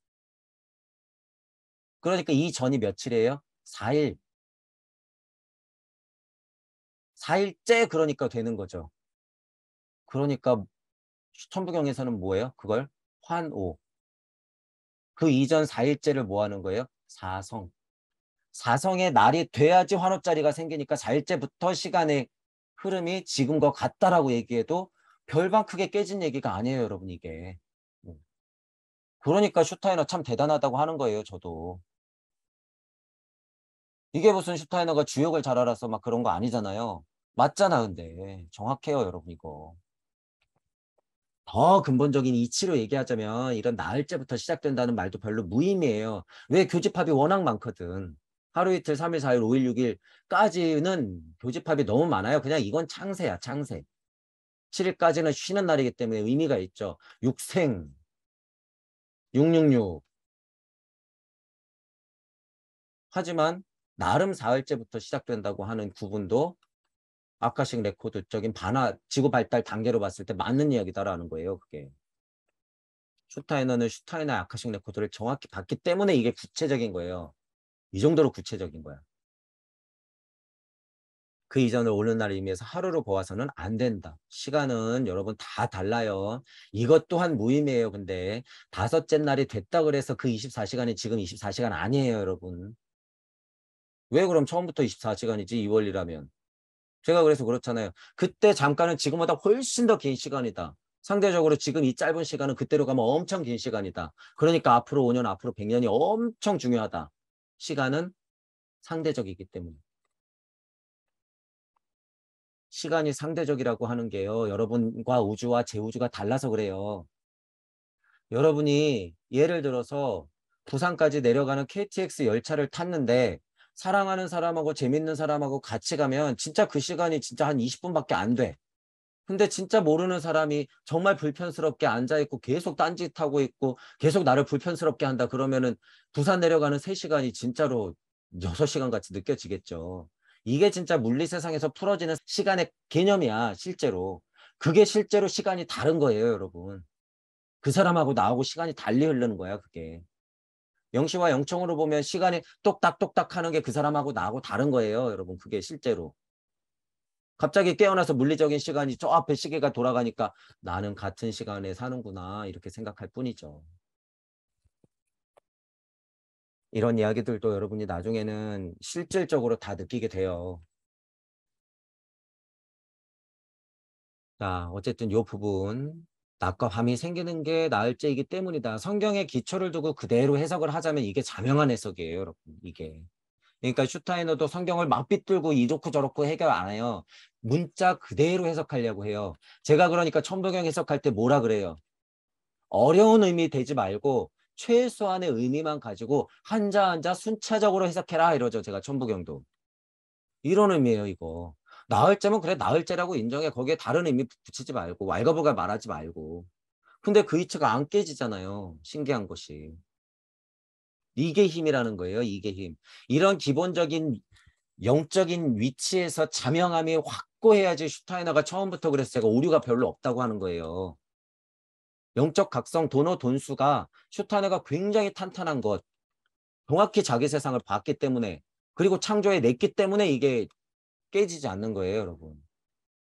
그러니까 이 전이 며칠이에요? 4일. 4일째 그러니까 되는 거죠. 그러니까 천부경에서는 뭐예요? 그걸 환오. 그 이전 4일째를 뭐 하는 거예요? 사성. 사성의 날이 돼야지 환업자리가 생기니까 4일째부터 시간의 흐름이 지금과 같다라고 얘기해도 별반 크게 깨진 얘기가 아니에요, 여러분, 이게. 음. 그러니까 슈타이너 참 대단하다고 하는 거예요, 저도. 이게 무슨 슈타이너가 주역을 잘 알아서 막 그런 거 아니잖아요. 맞잖아 근데 정확해요 여러분 이거 더 근본적인 이치로 얘기하자면 이런 나흘째부터 시작된다는 말도 별로 무의미해요 왜 교집합이 워낙 많거든 하루 이틀 3일4일5일6일까지는 교집합이 너무 많아요 그냥 이건 창세야 창세 7일까지는 쉬는 날이기 때문에 의미가 있죠 육생 666 하지만 나름 4흘째부터 시작된다고 하는 구분도 아카식 레코드적인 반화 지구 발달 단계로 봤을 때 맞는 이야기다라는 거예요. 그게 슈타이너는 슈타이너 아카식 레코드를 정확히 봤기 때문에 이게 구체적인 거예요. 이 정도로 구체적인 거야. 그 이전을 오는 날의미해서 하루로 보아서는 안 된다. 시간은 여러분 다 달라요. 이것 또한 무의미해요. 근데 다섯째 날이 됐다 그래서 그 24시간이 지금 24시간 아니에요, 여러분. 왜 그럼 처음부터 24시간이지 2월이라면? 제가 그래서 그렇잖아요. 그때 잠깐은 지금보다 훨씬 더 긴 시간이다. 상대적으로 지금 이 짧은 시간은 그때로 가면 엄청 긴 시간이다. 그러니까 앞으로 5년, 앞으로 100년이 엄청 중요하다. 시간은 상대적이기 때문에. 시간이 상대적이라고 하는 게요. 여러분과 우주와 제 우주가 달라서 그래요. 여러분이 예를 들어서 부산까지 내려가는 KTX 열차를 탔는데 사랑하는 사람하고 재밌는 사람하고 같이 가면 진짜 그 시간이 진짜 한 20분밖에 안 돼. 근데 진짜 모르는 사람이 정말 불편스럽게 앉아있고 계속 딴짓하고 있고 계속 나를 불편스럽게 한다 그러면은 부산 내려가는 3시간이 진짜로 6시간 같이 느껴지겠죠. 이게 진짜 물리 세상에서 풀어지는 시간의 개념이야, 실제로. 그게 실제로 시간이 다른 거예요, 여러분. 그 사람하고 나하고 시간이 달리 흐르는 거야, 그게. 영시와 영청으로 보면 시간이 똑딱똑딱 하는 게 그 사람하고 나하고 다른 거예요. 여러분 그게 실제로. 갑자기 깨어나서 물리적인 시간이 저 앞에 시계가 돌아가니까 나는 같은 시간에 사는구나 이렇게 생각할 뿐이죠. 이런 이야기들도 여러분이 나중에는 실질적으로 다 느끼게 돼요. 자, 어쨌든 요 부분 낙과 밤이 생기는 게 나흘째이기 때문이다. 성경의 기초를 두고 그대로 해석을 하자면 이게 자명한 해석이에요, 여러분. 이게. 그러니까 슈타이너도 성경을 막 비틀고 이좋고 저렇고 해결 안 해요. 문자 그대로 해석하려고 해요. 제가 그러니까 천부경 해석할 때 뭐라 그래요? 어려운 의미 되지 말고 최소한의 의미만 가지고 한자 한자 순차적으로 해석해라 이러죠. 제가 천부경도. 이런 의미예요, 이거. 나흘째면 그래 나흘째라고 인정해 거기에 다른 의미 붙이지 말고 왈가불가 말하지 말고 근데 그 이치가 안 깨지잖아요 신기한 것이 이게 힘이라는 거예요 이게 힘 이런 기본적인 영적인 위치에서 자명함이 확고해야지 슈타이너가 처음부터 그래서 제가 그러니까 오류가 별로 없다고 하는 거예요 영적 각성 도너 돈수가 슈타이너가 굉장히 탄탄한 것 정확히 자기 세상을 봤기 때문에 그리고 창조해 냈기 때문에 이게 깨지지 않는 거예요, 여러분.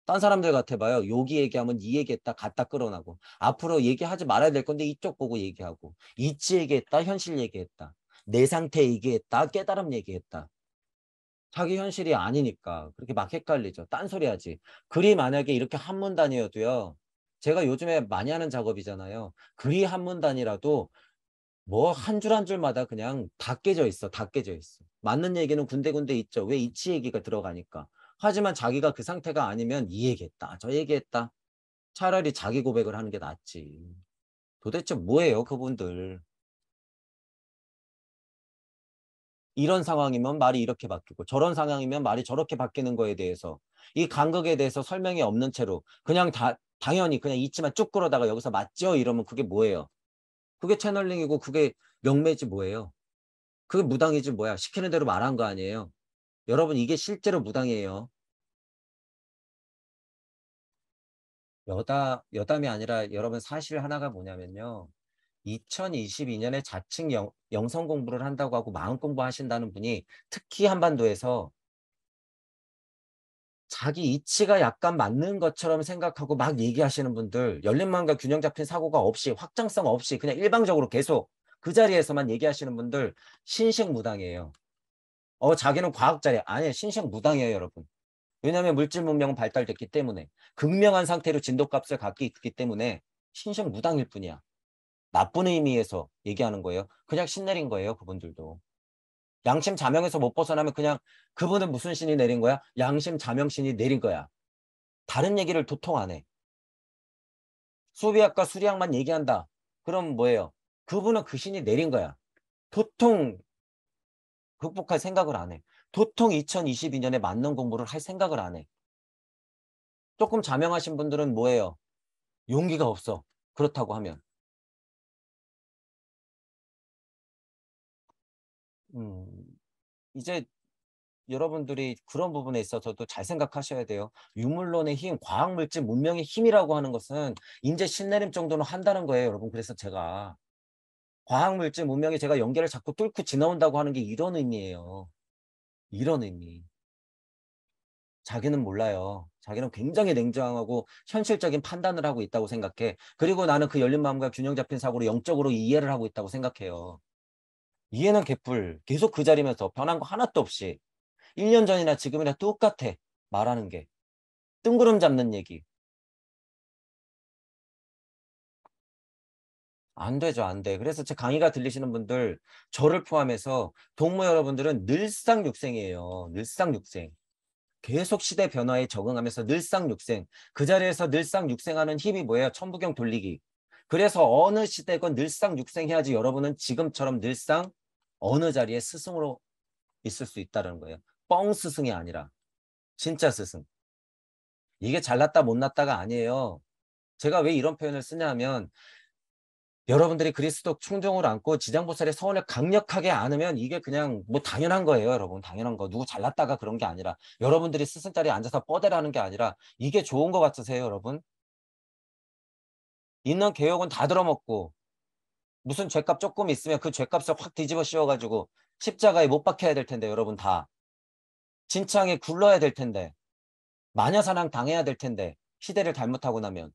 딴 사람들 같아봐요. 여기 얘기하면 이 얘기했다 갖다 끌어나고 앞으로 얘기하지 말아야 될 건데 이쪽 보고 얘기하고 이치 얘기했다 현실 얘기했다 내 상태 얘기했다 깨달음 얘기했다 자기 현실이 아니니까 그렇게 막 헷갈리죠. 딴 소리 하지. 글이 만약에 이렇게 한 문단이어도요. 제가 요즘에 많이 하는 작업이잖아요. 글이 뭐 한 문단이라도 뭐 한 줄한 한 줄마다 그냥 다 깨져 있어. 다 깨져 있어. 맞는 얘기는 군데군데 있죠. 왜 이치 얘기가 들어가니까. 하지만 자기가 그 상태가 아니면 이 얘기했다. 저 얘기했다. 차라리 자기 고백을 하는 게 낫지. 도대체 뭐예요, 그분들. 이런 상황이면 말이 이렇게 바뀌고 저런 상황이면 말이 저렇게 바뀌는 거에 대해서 이 간극에 대해서 설명이 없는 채로 그냥 다 당연히 그냥 있지만 쭉 끌어다가 여기서 맞죠? 이러면 그게 뭐예요? 그게 채널링이고 그게 명매지 뭐예요? 그게 무당이지 뭐야? 시키는 대로 말한 거 아니에요? 여러분 이게 실제로 무당이에요. 여담, 여담이 아니라 여러분 사실 하나가 뭐냐면요. 2022년에 자칭 영, 영성 공부를 한다고 하고 마음 공부하신다는 분이 특히 한반도에서 자기 이치가 약간 맞는 것처럼 생각하고 막 얘기하시는 분들 열린 마음과 균형 잡힌 사고가 없이 확장성 없이 그냥 일방적으로 계속 그 자리에서만 얘기하시는 분들 신식무당이에요. 어 자기는 과학자래 아니 신식 무당이에요 여러분 왜냐하면 물질 문명은 발달됐기 때문에 극명한 상태로 진도값을 갖기 있기 때문에 신식 무당일 뿐이야 나쁜 의미에서 얘기하는 거예요 그냥 신 내린 거예요 그분들도 양심 자명에서 못 벗어나면 그냥 그분은 무슨 신이 내린 거야 양심 자명신이 내린 거야 다른 얘기를 도통 안해 수비학과 수리학만 얘기한다 그럼 뭐예요 그분은 그 신이 내린 거야 도통 극복할 생각을 안 해. 도통 2022년에 만능 공부를 할 생각을 안 해. 조금 자명하신 분들은 뭐예요? 용기가 없어. 그렇다고 하면. 음, 이제 여러분들이 그런 부분에 있어서도 잘 생각하셔야 돼요. 유물론의 힘, 과학물질, 문명의 힘이라고 하는 것은 이제 신내림 정도는 한다는 거예요. 여러분 그래서 제가 과학물질 문명이 제가 연계를 자꾸 뚫고 지나온다고 하는 게 이런 의미예요. 이런 의미. 자기는 몰라요. 자기는 굉장히 냉정하고 현실적인 판단을 하고 있다고 생각해. 그리고 나는 그 열린 마음과 균형 잡힌 사고로 영적으로 이해를 하고 있다고 생각해요. 이해는 개뿔. 계속 그 자리면서 변한 거 하나도 없이. 1년 전이나 지금이나 똑같아. 말하는 게. 뜬구름 잡는 얘기. 안 되죠, 안 돼. 그래서 제 강의가 들리시는 분들, 저를 포함해서 동무 여러분들은 늘상 육생이에요. 늘상 육생. 계속 시대 변화에 적응하면서 늘상 육생. 그 자리에서 늘상 육생하는 힘이 뭐예요? 천부경 돌리기. 그래서 어느 시대건 늘상 육생해야지 여러분은 지금처럼 늘상 어느 자리에 스승으로 있을 수 있다는 거예요. 뻥 스승이 아니라 진짜 스승. 이게 잘났다 못났다가 아니에요. 제가 왜 이런 표현을 쓰냐면 여러분들이 그리스도 충정을 안고 지장보살의 서원을 강력하게 안으면 이게 그냥 뭐 당연한 거예요, 여러분. 당연한 거. 누구 잘났다가 그런 게 아니라 여러분들이 스승 자리에 앉아서 뻗으라는 게 아니라 이게 좋은 거 같으세요, 여러분? 있는 개혁은 다 들어먹고 무슨 죄값 조금 있으면 그 죄값을 확 뒤집어 씌워가지고 십자가에 못 박혀야 될 텐데 여러분 다 진창에 굴러야 될 텐데 마녀사랑 당해야 될 텐데 시대를 잘못하고 나면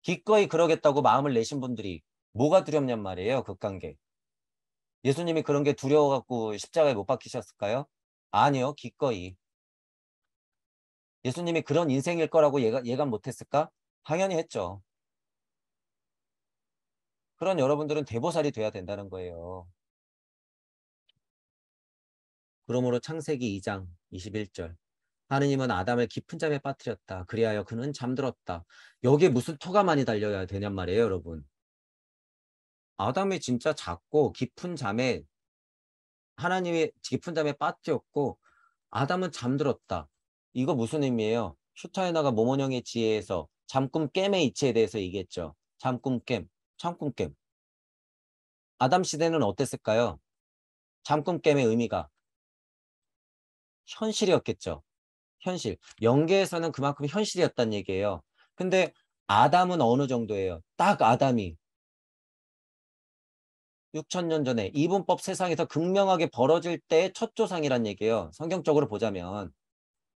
기꺼이 그러겠다고 마음을 내신 분들이 뭐가 두렵냔 말이에요. 극관계. 예수님이 그런 게 두려워갖고 십자가에 못 박히셨을까요? 아니요. 기꺼이. 예수님이 그런 인생일 거라고 예가, 예감 못했을까? 당연히 했죠. 그런 여러분들은 대보살이 돼야 된다는 거예요. 그러므로 창세기 2장 21절 하느님은 아담을 깊은 잠에 빠뜨렸다. 그리하여 그는 잠들었다. 여기에 무슨 토가 많이 달려야 되냔 말이에요, 여러분. 아담이 진짜 작고 깊은 잠에 하나님의 깊은 잠에 빠뜨렸고 아담은 잠들었다. 이거 무슨 의미예요? 슈타이너가모모녕의 지혜에서 잠꿈 깸의 이치에 대해서 얘기했죠. 잠꿈 깸, 잠꿈 깸. 아담 시대는 어땠을까요? 잠꿈 깸의 의미가 현실이었겠죠. 현실. 영계에서는 그만큼 현실이었단 얘기예요. 근데 아담은 어느 정도예요? 딱 아담이 6천년 전에 이분법 세상에서 극명하게 벌어질 때의 첫 조상이란 얘기예요. 성경적으로 보자면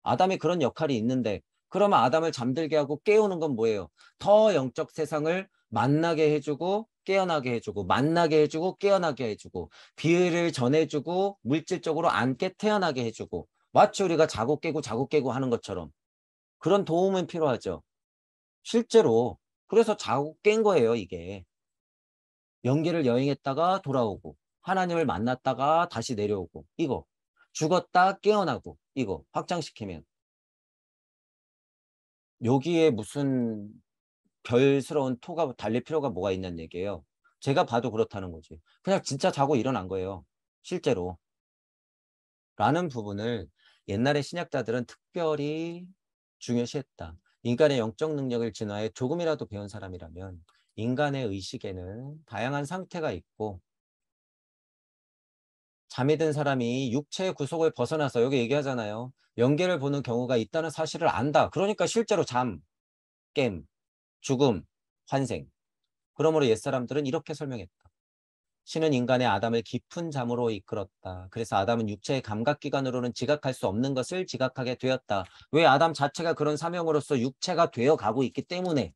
아담이 그런 역할이 있는데 그러면 아담을 잠들게 하고 깨우는 건 뭐예요? 더 영적 세상을 만나게 해주고 깨어나게 해주고 만나게 해주고 깨어나게 해주고 비를 전해주고 물질적으로 안게 태어나게 해주고 마치 우리가 자고 깨고 자고 깨고 하는 것처럼 그런 도움은 필요하죠. 실제로 그래서 자고 깬 거예요 이게. 영계를 여행했다가 돌아오고 하나님을 만났다가 다시 내려오고 이거 죽었다 깨어나고 이거 확장시키면 여기에 무슨 별스러운 토가 달릴 필요가 뭐가 있는 얘기예요. 제가 봐도 그렇다는 거지. 그냥 진짜 자고 일어난 거예요. 실제로. 라는 부분을 옛날의 신약자들은 특별히 중요시했다. 인간의 영적 능력을 진화해 조금이라도 배운 사람이라면 인간의 의식에는 다양한 상태가 있고 잠이 든 사람이 육체의 구속을 벗어나서 여기 얘기하잖아요. 연계를 보는 경우가 있다는 사실을 안다. 그러니까 실제로 잠, 깸, 죽음, 환생. 그러므로 옛사람들은 이렇게 설명했다. 신은 인간의 아담을 깊은 잠으로 이끌었다. 그래서 아담은 육체의 감각기관으로는 지각할 수 없는 것을 지각하게 되었다. 왜 아담 자체가 그런 사명으로서 육체가 되어 가고 있기 때문에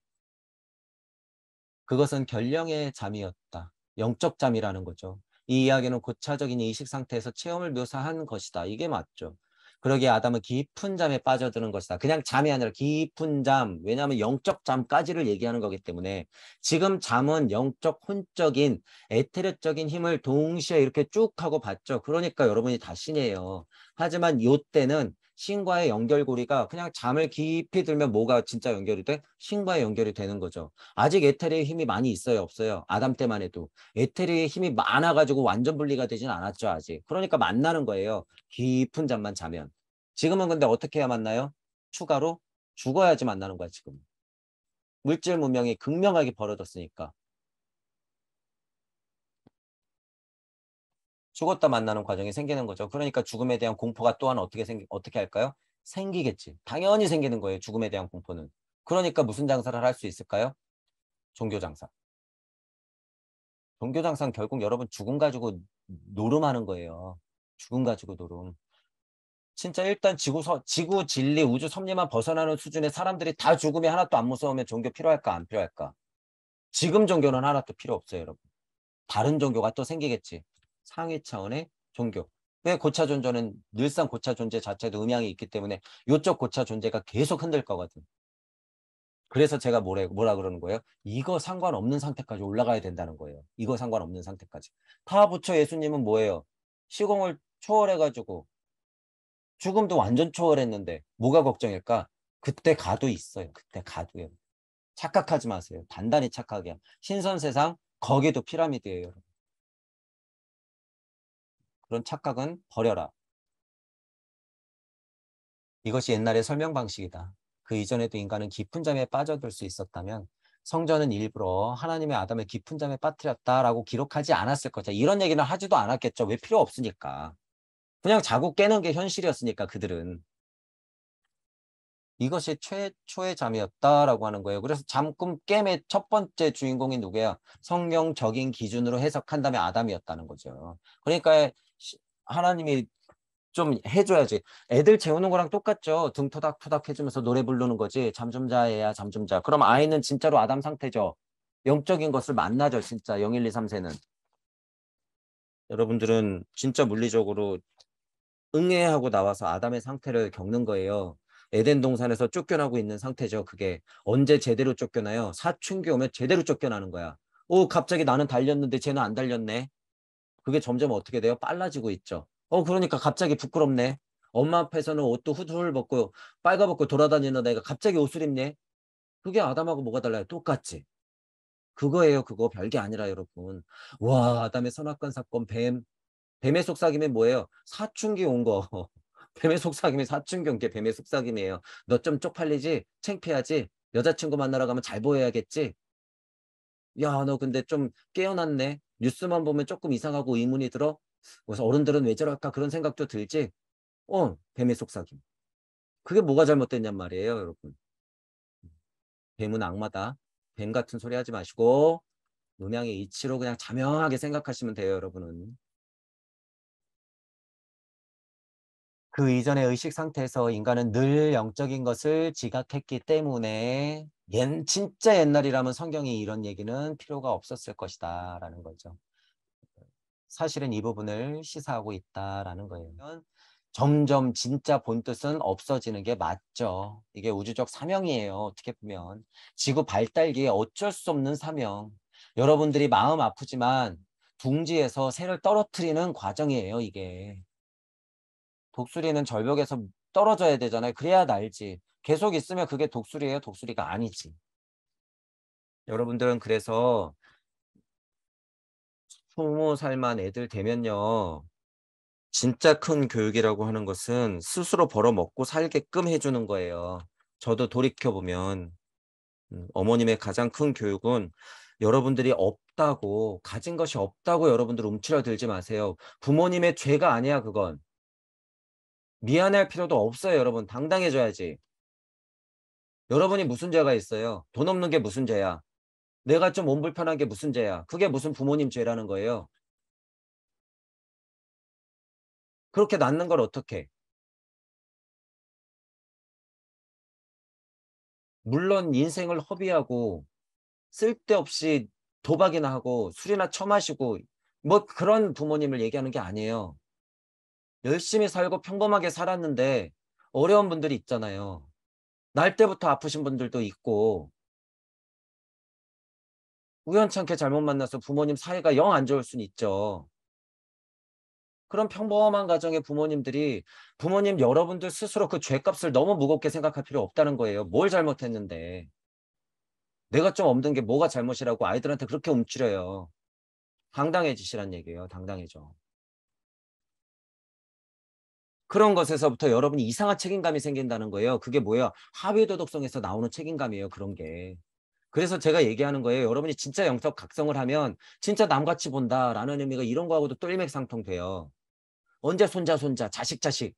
그것은 결령의 잠이었다. 영적 잠이라는 거죠. 이 이야기는 고차적인 이식 상태에서 체험을 묘사한 것이다. 이게 맞죠. 그러기에 아담은 깊은 잠에 빠져드는 것이다. 그냥 잠이 아니라 깊은 잠. 왜냐하면 영적 잠까지를 얘기하는 거기 때문에 지금 잠은 영적 혼적인 에테르적인 힘을 동시에 이렇게 쭉 하고 봤죠. 그러니까 여러분이 다 신이에요. 하지만 요 때는 신과의 연결고리가 그냥 잠을 깊이 들면 뭐가 진짜 연결이 돼? 신과의 연결이 되는 거죠. 아직 에테리의 힘이 많이 있어요, 없어요? 아담 때만 해도. 에테리의 힘이 많아가지고 완전 분리가 되진 않았죠, 아직. 그러니까 만나는 거예요. 깊은 잠만 자면. 지금은 근데 어떻게 해야 만나요? 추가로 죽어야지 만나는 거야, 지금. 물질 문명이 극명하게 벌어졌으니까. 죽었다 만나는 과정이 생기는 거죠. 그러니까 죽음에 대한 공포가 또한 어떻게 생기, 어떻게 할까요? 생기겠지. 당연히 생기는 거예요. 죽음에 대한 공포는. 그러니까 무슨 장사를 할 수 있을까요? 종교 장사. 종교 장사는 결국 여러분 죽음 가지고 노름하는 거예요. 죽음 가지고 노름. 진짜 일단 지구 서, 지구 진리 우주 섭리만 벗어나는 수준의 사람들이 다 죽음이 하나도 안 무서우면 종교 필요할까 안 필요할까? 지금 종교는 하나도 필요 없어요, 여러분. 다른 종교가 또 생기겠지. 상위 차원의 종교. 왜 고차 존재는 늘상 고차 존재 자체도 음향이 있기 때문에 요쪽 고차 존재가 계속 흔들 거거든. 그래서 제가 뭐래, 뭐라 그러는 거예요? 이거 상관없는 상태까지 올라가야 된다는 거예요. 이거 상관없는 상태까지. 타 부처 예수님은 뭐예요? 시공을 초월해가지고 죽음도 완전 초월했는데 뭐가 걱정일까? 그때 가도 있어요. 그때 가도요. 착각하지 마세요. 단단히 착하게. 신선세상 거기도 피라미드예요. 여러분. 그런 착각은 버려라. 이것이 옛날의 설명 방식이다. 그 이전에도 인간은 깊은 잠에 빠져들 수 있었다면 성전은 일부러 하나님의 아담을 깊은 잠에 빠뜨렸다라고 기록하지 않았을 거다. 이런 얘기는 하지도 않았겠죠. 왜 필요 없으니까. 그냥 자고 깨는 게 현실이었으니까 그들은. 이것이 최초의 잠이었다라고 하는 거예요. 그래서 잠꿈 깨매 첫 번째 주인공이 누구야? 성경적인 기준으로 해석한다면 아담이었다는 거죠. 그러니까 하나님이 좀 해줘야지. 애들 재우는 거랑 똑같죠. 등 토닥토닥 해주면서 노래 부르는 거지. 잠 좀 자, 애야, 잠 좀 자. 그럼 아이는 진짜로 아담 상태죠. 영적인 것을 만나죠, 진짜. 0, 1, 2, 3세는. 여러분들은 진짜 물리적으로 응애하고 나와서 아담의 상태를 겪는 거예요. 에덴 동산에서 쫓겨나고 있는 상태죠. 그게 언제 제대로 쫓겨나요? 사춘기 오면 제대로 쫓겨나는 거야. 오, 갑자기 나는 달렸는데 쟤는 안 달렸네. 그게 점점 어떻게 돼요? 빨라지고 있죠. 어 그러니까 갑자기 부끄럽네. 엄마 앞에서는 옷도 후들 벗고 빨가벗고 돌아다니는 애가 갑자기 옷을 입네. 그게 아담하고 뭐가 달라요? 똑같지. 그거예요. 그거 별게 아니라 여러분. 와 아담의 선악관 사건 뱀. 뱀의 속삭임이 뭐예요? 사춘기 온 거. 뱀의 속삭임이 사춘기 온 게 뱀의 속삭임이에요. 너 좀 쪽팔리지? 창피하지? 여자친구 만나러 가면 잘 보여야겠지? 야 너 근데 좀 깨어났네. 뉴스만 보면 조금 이상하고 의문이 들어 그래서 어른들은 왜 저럴까 그런 생각도 들지 어 뱀의 속삭임 그게 뭐가 잘못됐냔 말이에요 여러분 뱀은 악마다 뱀 같은 소리 하지 마시고 음양의 이치로 그냥 자명하게 생각하시면 돼요 여러분은 그 이전의 의식 상태에서 인간은 늘 영적인 것을 지각했기 때문에 옛, 진짜 옛날이라면 성경이 이런 얘기는 필요가 없었을 것이다 라는 거죠. 사실은 이 부분을 시사하고 있다라는 거예요. 점점 진짜 본뜻은 없어지는 게 맞죠. 이게 우주적 사명이에요. 어떻게 보면 지구 발달기에 어쩔 수 없는 사명. 여러분들이 마음 아프지만 둥지에서 새를 떨어뜨리는 과정이에요. 이게 독수리는 절벽에서 떨어져야 되잖아요. 그래야 날지. 계속 있으면 그게 독수리예요. 독수리가 아니지. 여러분들은 그래서 2 0 살만 애들 되면요. 진짜 큰 교육이라고 하는 것은 스스로 벌어먹고 살게끔 해주는 거예요. 저도 돌이켜보면 음, 어머님의 가장 큰 교육은 여러분들이 없다고 가진 것이 없다고 여러분들 움츠러들지 마세요. 부모님의 죄가 아니야 그건. 미안해할 필요도 없어요, 여러분. 당당해져야지. 여러분이 무슨 죄가 있어요? 돈 없는 게 무슨 죄야? 내가 좀 몸 불편한 게 무슨 죄야? 그게 무슨 부모님 죄라는 거예요? 그렇게 낳는 걸 어떻게? 물론 인생을 허비하고 쓸데없이 도박이나 하고 술이나 처마시고 뭐 그런 부모님을 얘기하는 게 아니에요. 열심히 살고 평범하게 살았는데 어려운 분들이 있잖아요. 날 때부터 아프신 분들도 있고 우연찮게 잘못 만나서 부모님 사이가 영 안 좋을 순 있죠. 그런 평범한 가정의 부모님들이 부모님 여러분들 스스로 그 죄값을 너무 무겁게 생각할 필요 없다는 거예요. 뭘 잘못했는데. 내가 좀 없는 게 뭐가 잘못이라고 아이들한테 그렇게 움츠려요. 당당해지시란 얘기예요. 당당해져. 그런 것에서부터 여러분이 이상한 책임감이 생긴다는 거예요. 그게 뭐예요 하위 도덕성에서 나오는 책임감이에요. 그런 게. 그래서 제가 얘기하는 거예요. 여러분이 진짜 영적 각성을 하면 진짜 남같이 본다라는 의미가 이런 거하고도 똘맥상통돼요 언제 손자 손자 자식 자식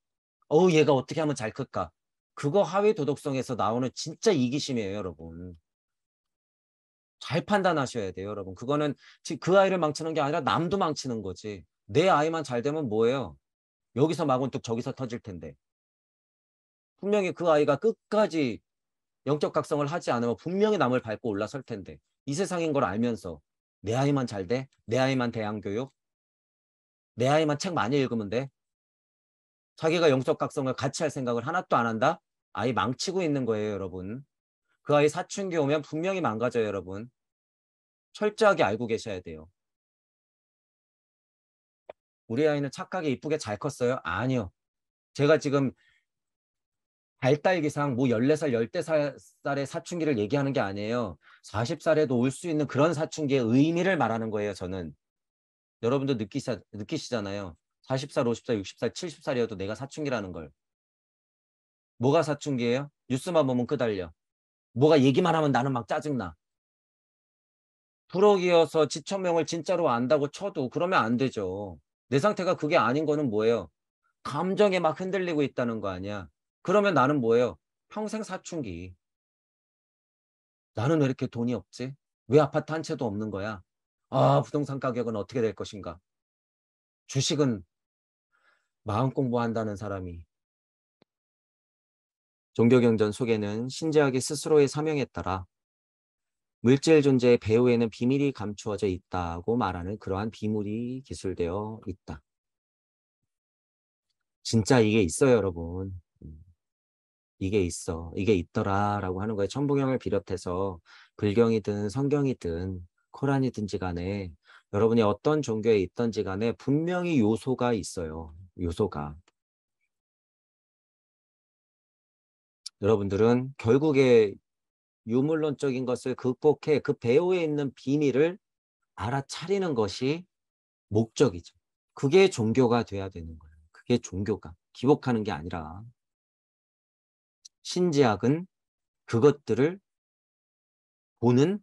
어우 얘가 어떻게 하면 잘 클까 그거 하위 도덕성에서 나오는 진짜 이기심이에요 여러분 잘 판단하셔야 돼요 여러분 그거는 그 아이를 망치는 게 아니라 남도 망치는 거지 내 아이만 잘 되면 뭐예요 여기서 마군뚝 저기서 터질 텐데 분명히 그 아이가 끝까지 영적 각성을 하지 않으면 분명히 남을 밟고 올라설 텐데 이 세상인 걸 알면서 내 아이만 잘 돼? 내 아이만 대안교육? 내 아이만 책 많이 읽으면 돼? 자기가 영적 각성을 같이 할 생각을 하나도 안 한다? 아이 망치고 있는 거예요 여러분 그 아이 사춘기 오면 분명히 망가져요 여러분 철저하게 알고 계셔야 돼요 우리 아이는 착하게 이쁘게 잘 컸어요? 아니요. 제가 지금 발달기상 뭐 14살, 14살의 사춘기를 얘기하는 게 아니에요. 40살에도 올 수 있는 그런 사춘기의 의미를 말하는 거예요, 저는. 여러분도 느끼시, 느끼시잖아요. 40살, 50살, 60살, 70살이어도 내가 사춘기라는 걸. 뭐가 사춘기예요? 뉴스만 보면 끄달려. 뭐가 얘기만 하면 나는 막 짜증나. 부럭이어서 지천명을 진짜로 안다고 쳐도 그러면 안 되죠. 내 상태가 그게 아닌 거는 뭐예요? 감정에 막 흔들리고 있다는 거 아니야. 그러면 나는 뭐예요? 평생 사춘기. 나는 왜 이렇게 돈이 없지? 왜 아파트 한 채도 없는 거야? 아, 부동산 가격은 어떻게 될 것인가? 주식은 마음 공부한다는 사람이. 종교경전 속에는 신재학이 스스로의 사명에 따라 물질 존재의 배후에는 비밀이 감추어져 있다고 말하는 그러한 비물이 기술되어 있다. 진짜 이게 있어요, 여러분. 음. 이게 있어. 이게 있더라. 라고 하는 거에 천부경을 비롯해서 불경이든 성경이든 코란이든지 간에 여러분이 어떤 종교에 있던지 간에 분명히 요소가 있어요. 요소가. 여러분들은 결국에 유물론적인 것을 극복해 그 배후에 있는 비밀을 알아차리는 것이 목적이죠. 그게 종교가 돼야 되는 거예요. 그게 종교가 기복하는 게 아니라 신지학은 그것들을 보는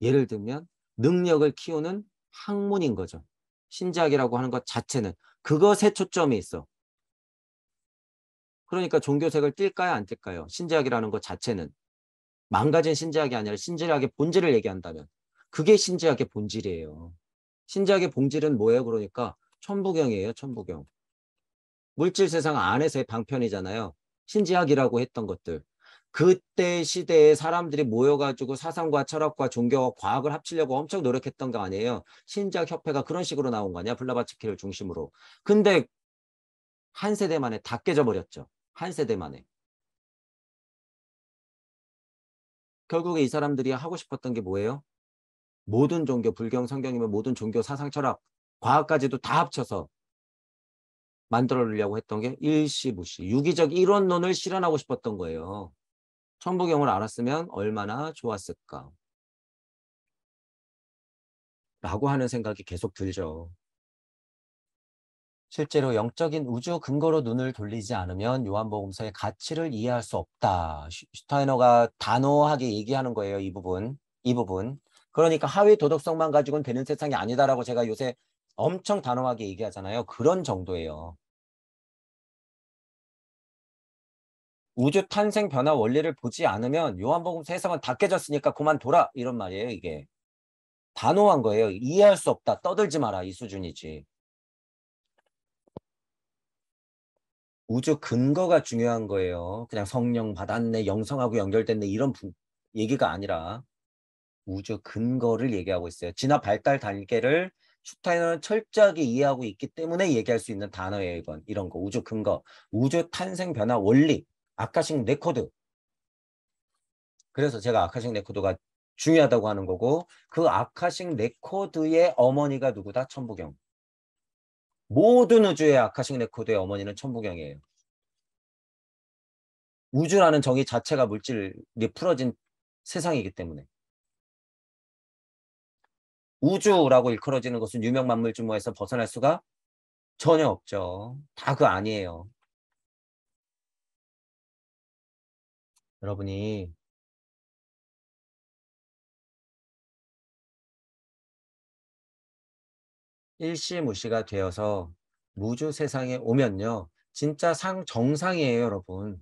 예를 들면 능력을 키우는 학문인 거죠. 신지학이라고 하는 것 자체는 그것에 초점이 있어. 그러니까 종교색을 띨까요 안 띨까요? 신지학이라는 것 자체는 망가진 신지학이 아니라 신지학의 본질을 얘기한다면 그게 신지학의 본질이에요. 신지학의 본질은 뭐예요? 그러니까 천부경이에요. 천부경. 물질 세상 안에서의 방편이잖아요. 신지학이라고 했던 것들. 그때 시대에 사람들이 모여가지고 사상과 철학과 종교와 과학을 합치려고 엄청 노력했던 거 아니에요. 신작 협회가 그런 식으로 나온 거 아니야. 플라바츠키를 중심으로. 근데 한 세대만에 다 깨져버렸죠. 한 세대 만에. 결국에 이 사람들이 하고 싶었던 게 뭐예요? 모든 종교, 불경, 성경이면 모든 종교, 사상, 철학, 과학까지도 다 합쳐서 만들어내려고 했던 게 일시무시, 유기적 이론론을 실현하고 싶었던 거예요. 천부경을 알았으면 얼마나 좋았을까. 라고 하는 생각이 계속 들죠. 실제로 영적인 우주 근거로 눈을 돌리지 않으면 요한복음서의 가치를 이해할 수 없다. 슈타이너가 단호하게 얘기하는 거예요. 이 부분. 이 부분. 그러니까 하위 도덕성만 가지고는 되는 세상이 아니다라고 제가 요새 엄청 단호하게 얘기하잖아요. 그런 정도예요. 우주 탄생 변화 원리를 보지 않으면 요한복음서 해석은 다 깨졌으니까 그만 둬라 이런 말이에요. 이게 단호한 거예요. 이해할 수 없다. 떠들지 마라 이 수준이지. 우주 근거가 중요한 거예요. 그냥 성령 받았네, 영성하고 연결됐네 이런 부, 얘기가 아니라 우주 근거를 얘기하고 있어요. 진화 발달 단계를 슈타인은 철저하게 이해하고 있기 때문에 얘기할 수 있는 단어예요. 이건 이런 거 우주 근거, 우주 탄생 변화 원리, 아카식 레코드. 그래서 제가 아카식 레코드가 중요하다고 하는 거고 그 아카식 레코드의 어머니가 누구다? 천부경. 모든 우주의 아카식 레코드의 어머니는 천부경이에요. 우주라는 정의 자체가 물질에 풀어진 세상이기 때문에. 우주라고 일컬어지는 것은 유명 만물 주모에서 벗어날 수가 전혀 없죠. 다 그 아니에요. 여러분이 일시무시가 되어서 무주 세상에 오면요. 진짜 상 정상이에요, 여러분.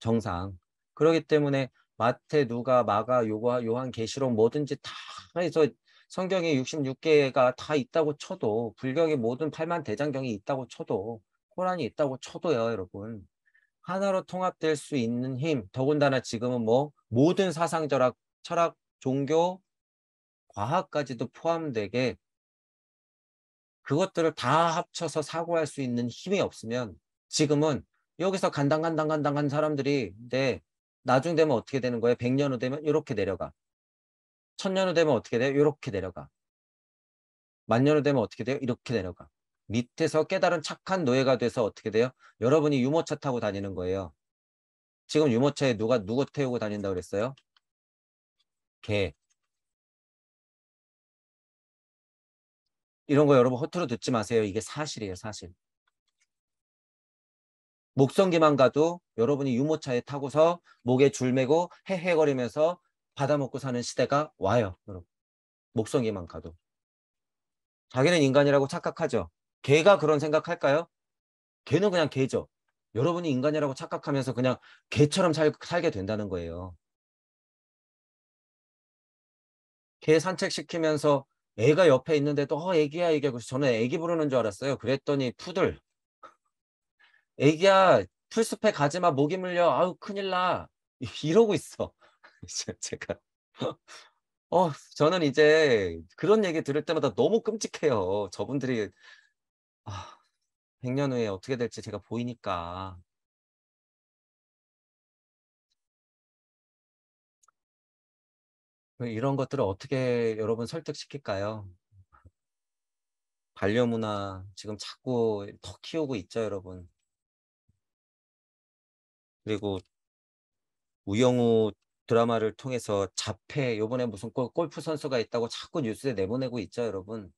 정상. 그렇기 때문에 마태, 누가, 마가, 요가, 요한, 계시록 뭐든지 다 해서 성경에 66개가 다 있다고 쳐도 불경에 모든 8만 대장경이 있다고 쳐도 코란이 있다고 쳐도요, 여러분. 하나로 통합될 수 있는 힘, 더군다나 지금은 뭐 모든 사상 절학 철학, 종교, 과학까지도 포함되게 그것들을 다 합쳐서 사고할 수 있는 힘이 없으면 지금은 여기서 간당간당간당 한 사람들이 내 나중 되면 어떻게 되는 거예요? 100년 후 되면 이렇게 내려가. 1000년 후 되면 어떻게 돼요? 이렇게 내려가. 만년 후 되면 어떻게 돼요? 이렇게 내려가. 밑에서 깨달은 착한 노예가 돼서 어떻게 돼요? 여러분이 유모차 타고 다니는 거예요. 지금 유모차에 누가 누구 태우고 다닌다 고 그랬어요? 개. 이런 거 여러분 허투루 듣지 마세요. 이게 사실이에요, 사실. 목성기만 가도 여러분이 유모차에 타고서 목에 줄 매고 헤헤거리면서 받아먹고 사는 시대가 와요, 여러분. 목성기만 가도. 자기는 인간이라고 착각하죠. 개가 그런 생각할까요? 개는 그냥 개죠. 여러분이 인간이라고 착각하면서 그냥 개처럼 살, 살게 된다는 거예요. 개 산책시키면서 애가 옆에 있는데도 어 애기야 애기하고 저는 애기 부르는 줄 알았어요. 그랬더니 푸들 애기야 풀숲에 가지마 모기 물려 아우 큰일 나 이러고 있어. 제가 어 저는 이제 그런 얘기 들을 때마다 너무 끔찍해요. 저분들이 아, 100년 후에 어떻게 될지 제가 보이니까 이런 것들을 어떻게 여러분 설득시킬까요? 반려문화 지금 자꾸 더 키우고 있죠, 여러분. 그리고 우영우 드라마를 통해서 자폐, 요번에 무슨 골프 선수가 있다고 자꾸 뉴스에 내보내고 있죠, 여러분.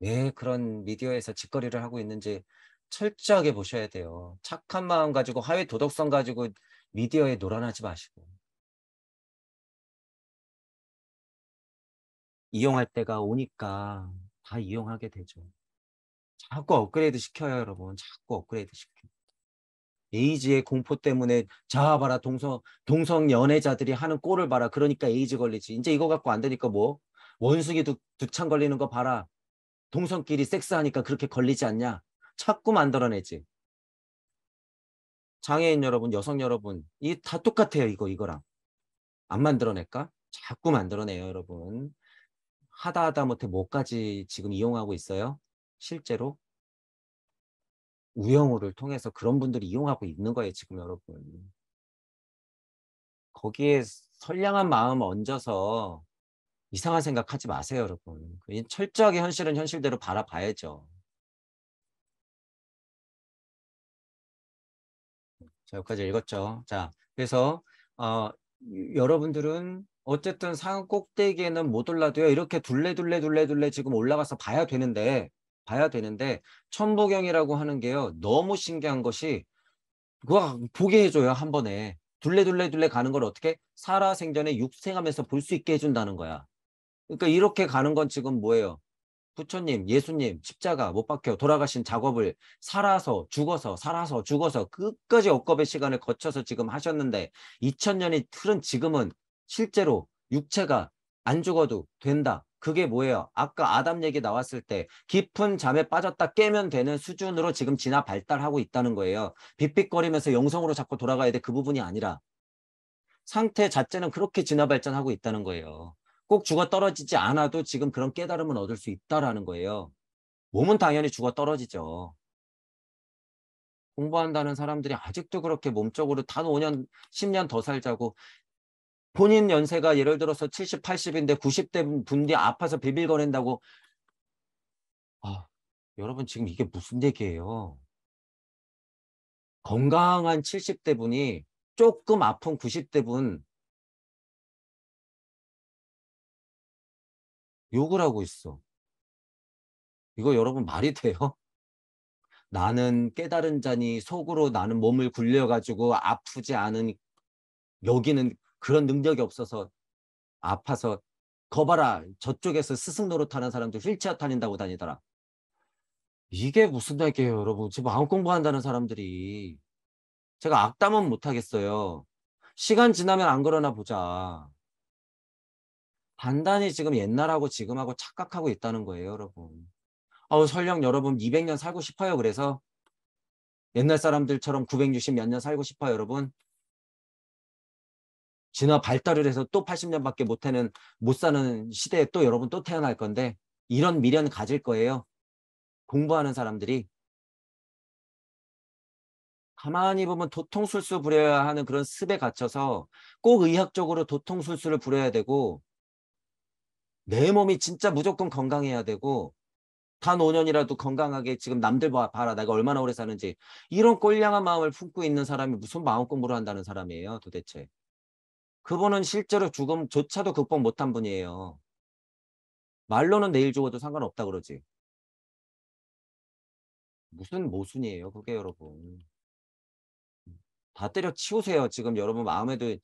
왜 그런 미디어에서 짓거리를 하고 있는지 철저하게 보셔야 돼요. 착한 마음 가지고, 사회 도덕성 가지고 미디어에 놀아나지 마시고. 이용할 때가 오니까 다 이용하게 되죠. 자꾸 업그레이드 시켜요, 여러분. 자꾸 업그레이드 시켜. 에이즈의 공포 때문에 자 봐라 동성 동성 연애자들이 하는 꼴을 봐라. 그러니까 에이즈 걸리지. 이제 이거 갖고 안 되니까 뭐 원숭이 두, 창 걸리는 거 봐라. 동성끼리 섹스하니까 그렇게 걸리지 않냐. 자꾸 만들어내지. 장애인 여러분, 여성 여러분, 이 다 똑같아요. 이거 이거랑 안 만들어낼까? 자꾸 만들어내요, 여러분. 하다 하다 못해 뭐까지 지금 이용하고 있어요? 실제로 우영우를 통해서 그런 분들이 이용하고 있는 거예요, 지금 여러분. 거기에 선량한 마음 얹어서 이상한 생각하지 마세요, 여러분. 철저하게 현실은 현실대로 바라봐야죠. 자, 여기까지 읽었죠. 자, 그래서 어, 여러분들은 어쨌든 상 꼭대기에는 못 올라도요. 이렇게 둘레 둘레 둘레 둘레 지금 올라가서 봐야 되는데 봐야 되는데 천보경이라고 하는 게요. 너무 신기한 것이 그거 보게 해줘요 한 번에 둘레 둘레 둘레 가는 걸 어떻게 살아생전에 육생하면서 볼 수 있게 해준다는 거야. 그러니까 이렇게 가는 건 지금 뭐예요? 부처님, 예수님, 십자가 못 박혀 돌아가신 작업을 살아서 죽어서 살아서 죽어서 끝까지 억겁의 시간을 거쳐서 지금 하셨는데 2000년이 틀은 지금은 실제로 육체가 안 죽어도 된다. 그게 뭐예요? 아까 아담 얘기 나왔을 때 깊은 잠에 빠졌다 깨면 되는 수준으로 지금 진화 발달하고 있다는 거예요. 빗빗거리면서 영성으로 자꾸 돌아가야 돼. 그 부분이 아니라 상태 자체는 그렇게 진화 발전하고 있다는 거예요. 꼭 죽어 떨어지지 않아도 지금 그런 깨달음은 얻을 수 있다라는 거예요. 몸은 당연히 죽어 떨어지죠. 공부한다는 사람들이 아직도 그렇게 몸적으로 단 5년, 10년 더 살자고 본인 연세가 예를 들어서 70, 80인데 90대 분이 아파서 비빌거린다고 아, 여러분 지금 이게 무슨 얘기예요? 건강한 70대 분이 조금 아픈 90대 분 욕을 하고 있어. 이거 여러분 말이 돼요? 나는 깨달은 자니 속으로 나는 몸을 굴려가지고 아프지 않은 여기는 그런 능력이 없어서 아파서 거봐라 저쪽에서 스승 노릇하는 사람들 휠체어 타린다고 다니더라. 이게 무슨 얘기예요 여러분. 지금 마음 공부한다는 사람들이 제가 악담은 못하겠어요. 시간 지나면 안 그러나 보자. 단단히 지금 옛날하고 지금하고 착각하고 있다는 거예요 여러분. 아우 설령 여러분 200년 살고 싶어요 그래서 옛날 사람들처럼 960 몇 년 살고 싶어요 여러분. 진화 발달을 해서 또 80년밖에 못하는 못 사는 시대에 또 여러분 또 태어날 건데 이런 미련 가질 거예요. 공부하는 사람들이 가만히 보면 도통술수 부려야 하는 그런 습에 갇혀서 꼭 의학적으로 도통술수를 부려야 되고 내 몸이 진짜 무조건 건강해야 되고 단 5년이라도 건강하게 지금 남들 봐라 내가 얼마나 오래 사는지 이런 꼴량한 마음을 품고 있는 사람이 무슨 마음 공부를 한다는 사람이에요 도대체 그분은 실제로 죽음조차도 극복 못한 분이에요. 말로는 내일 죽어도 상관없다 그러지. 무슨 모순이에요, 그게 여러분. 다 때려치우세요. 지금 여러분 마음에도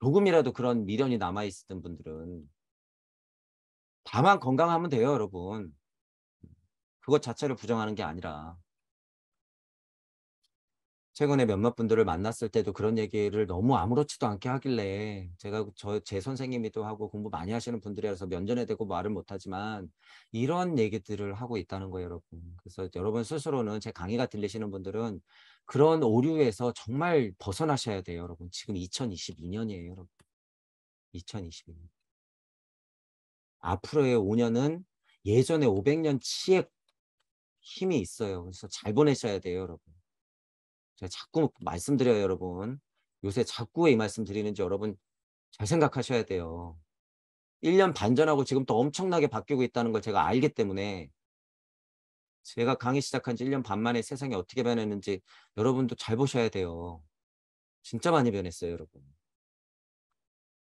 조금이라도 그런 미련이 남아있었던 분들은. 다만 건강하면 돼요, 여러분. 그것 자체를 부정하는 게 아니라. 최근에 몇몇 분들을 만났을 때도 그런 얘기를 너무 아무렇지도 않게 하길래 제가 저 제 선생님이도 하고 공부 많이 하시는 분들이라서 면전에 대고 말을 못하지만 이런 얘기들을 하고 있다는 거예요 여러분 그래서 여러분 스스로는 제 강의가 들리시는 분들은 그런 오류에서 정말 벗어나셔야 돼요 여러분 지금 2022년이에요 여러분 2022년 앞으로의 5년은 예전에 500년 치의 힘이 있어요 그래서 잘 보내셔야 돼요 여러분 제가 자꾸 말씀드려요, 여러분. 요새 자꾸 이 말씀 드리는지 여러분 잘 생각하셔야 돼요. 1년 반 전하고 지금 또 엄청나게 바뀌고 있다는 걸 제가 알기 때문에 제가 강의 시작한 지 1년 반 만에 세상이 어떻게 변했는지 여러분도 잘 보셔야 돼요. 진짜 많이 변했어요, 여러분.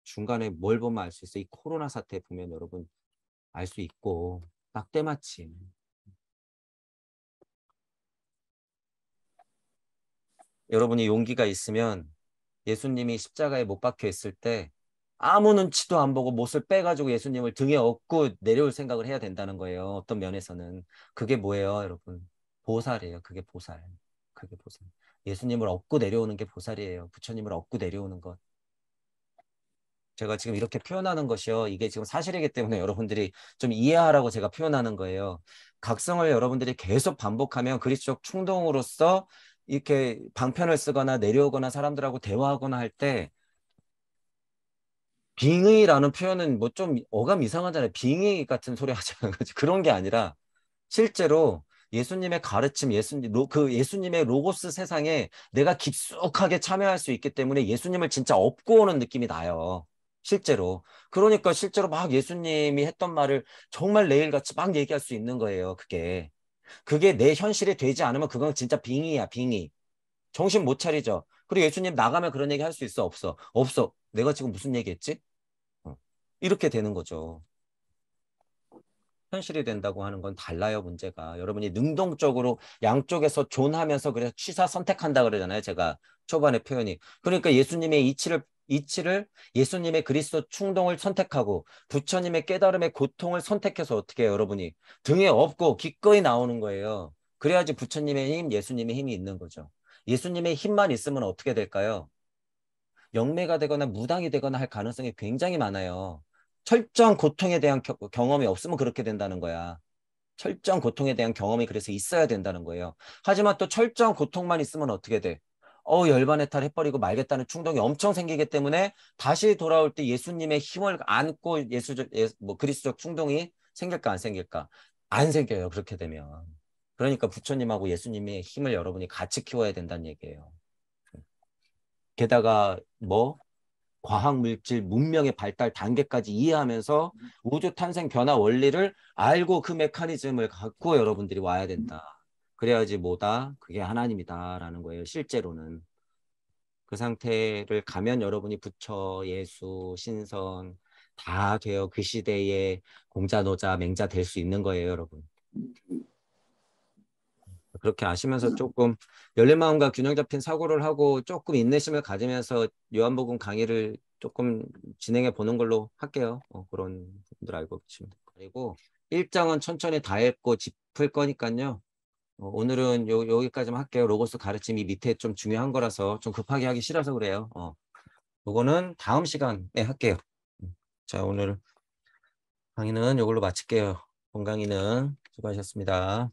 중간에 뭘 보면 알 수 있어요. 이 코로나 사태 보면 여러분 알 수 있고 딱 때마침 여러분이 용기가 있으면 예수님이 십자가에 못 박혀 있을 때 아무 눈치도 안 보고 못을 빼가지고 예수님을 등에 업고 내려올 생각을 해야 된다는 거예요. 어떤 면에서는. 그게 뭐예요, 여러분? 보살이에요. 그게 보살. 그게 보살. 예수님을 업고 내려오는 게 보살이에요. 부처님을 업고 내려오는 것. 제가 지금 이렇게 표현하는 것이요. 이게 지금 사실이기 때문에 여러분들이 좀 이해하라고 제가 표현하는 거예요. 각성을 여러분들이 계속 반복하면 그리스도 충동으로서 이렇게 방편을 쓰거나 내려오거나 사람들하고 대화하거나 할 때 빙의라는 표현은 뭐 좀 어감 이상하잖아요. 빙의 같은 소리 하지 않아가 그런 게 아니라 실제로 예수님의 가르침, 예수님, 로, 그 예수님의 로고스 세상에 내가 깊숙하게 참여할 수 있기 때문에 예수님을 진짜 업고 오는 느낌이 나요. 실제로. 그러니까 실제로 막 예수님이 했던 말을 정말 내일같이 막 얘기할 수 있는 거예요. 그게. 그게 내 현실이 되지 않으면 그건 진짜 빙의야, 빙의. 정신 못 차리죠. 그리고 예수님 나가면 그런 얘기 할 수 있어? 없어? 없어. 내가 지금 무슨 얘기 했지? 어. 이렇게 되는 거죠. 현실이 된다고 하는 건 달라요, 문제가. 여러분이 능동적으로 양쪽에서 존하면서 그래서 취사 선택한다 그러잖아요. 제가 초반에 표현이. 그러니까 예수님의 이치를 이치를 예수님의 그리스도 충동을 선택하고 부처님의 깨달음의 고통을 선택해서 어떻게 해요, 여러분이 등에 업고 기꺼이 나오는 거예요. 그래야지 부처님의 힘, 예수님의 힘이 있는 거죠. 예수님의 힘만 있으면 어떻게 될까요? 영매가 되거나 무당이 되거나 할 가능성이 굉장히 많아요. 철저한 고통에 대한 겨, 경험이 없으면 그렇게 된다는 거야. 철저한 고통에 대한 경험이 그래서 있어야 된다는 거예요. 하지만 또 철저한 고통만 있으면 어떻게 돼? 어 열반의 탈 해버리고 말겠다는 충동이 엄청 생기기 때문에 다시 돌아올 때 예수님의 힘을 안고 예수적 예수, 뭐 그리스도적 충동이 생길까 안 생길까 안 생겨요 그렇게 되면 그러니까 부처님하고 예수님의 힘을 여러분이 같이 키워야 된다는 얘기예요. 게다가 뭐 과학 물질 문명의 발달 단계까지 이해하면서 우주 탄생 변화 원리를 알고 그 메커니즘을 갖고 여러분들이 와야 된다. 그래야지 뭐다 그게 하나님이다라는 거예요. 실제로는 그 상태를 가면 여러분이 부처, 예수, 신선 다 되어 그 시대에 공자, 노자, 맹자 될 수 있는 거예요, 여러분. 그렇게 아시면서 조금 열린 마음과 균형 잡힌 사고를 하고 조금 인내심을 가지면서 요한복음 강의를 조금 진행해 보는 걸로 할게요. 어, 그런 분들 알고 계십니면 그리고 일정은 천천히 다 읽고 짚을 거니까요. 어, 오늘은 요, 여기까지만 할게요. 로고스 가르침이 밑에 좀 중요한 거라서 좀 급하게 하기 싫어서 그래요. 어. 요거는 다음 시간에 할게요. 음, 자, 오늘 강의는 이걸로 마칠게요. 본 강의는 수고하셨습니다.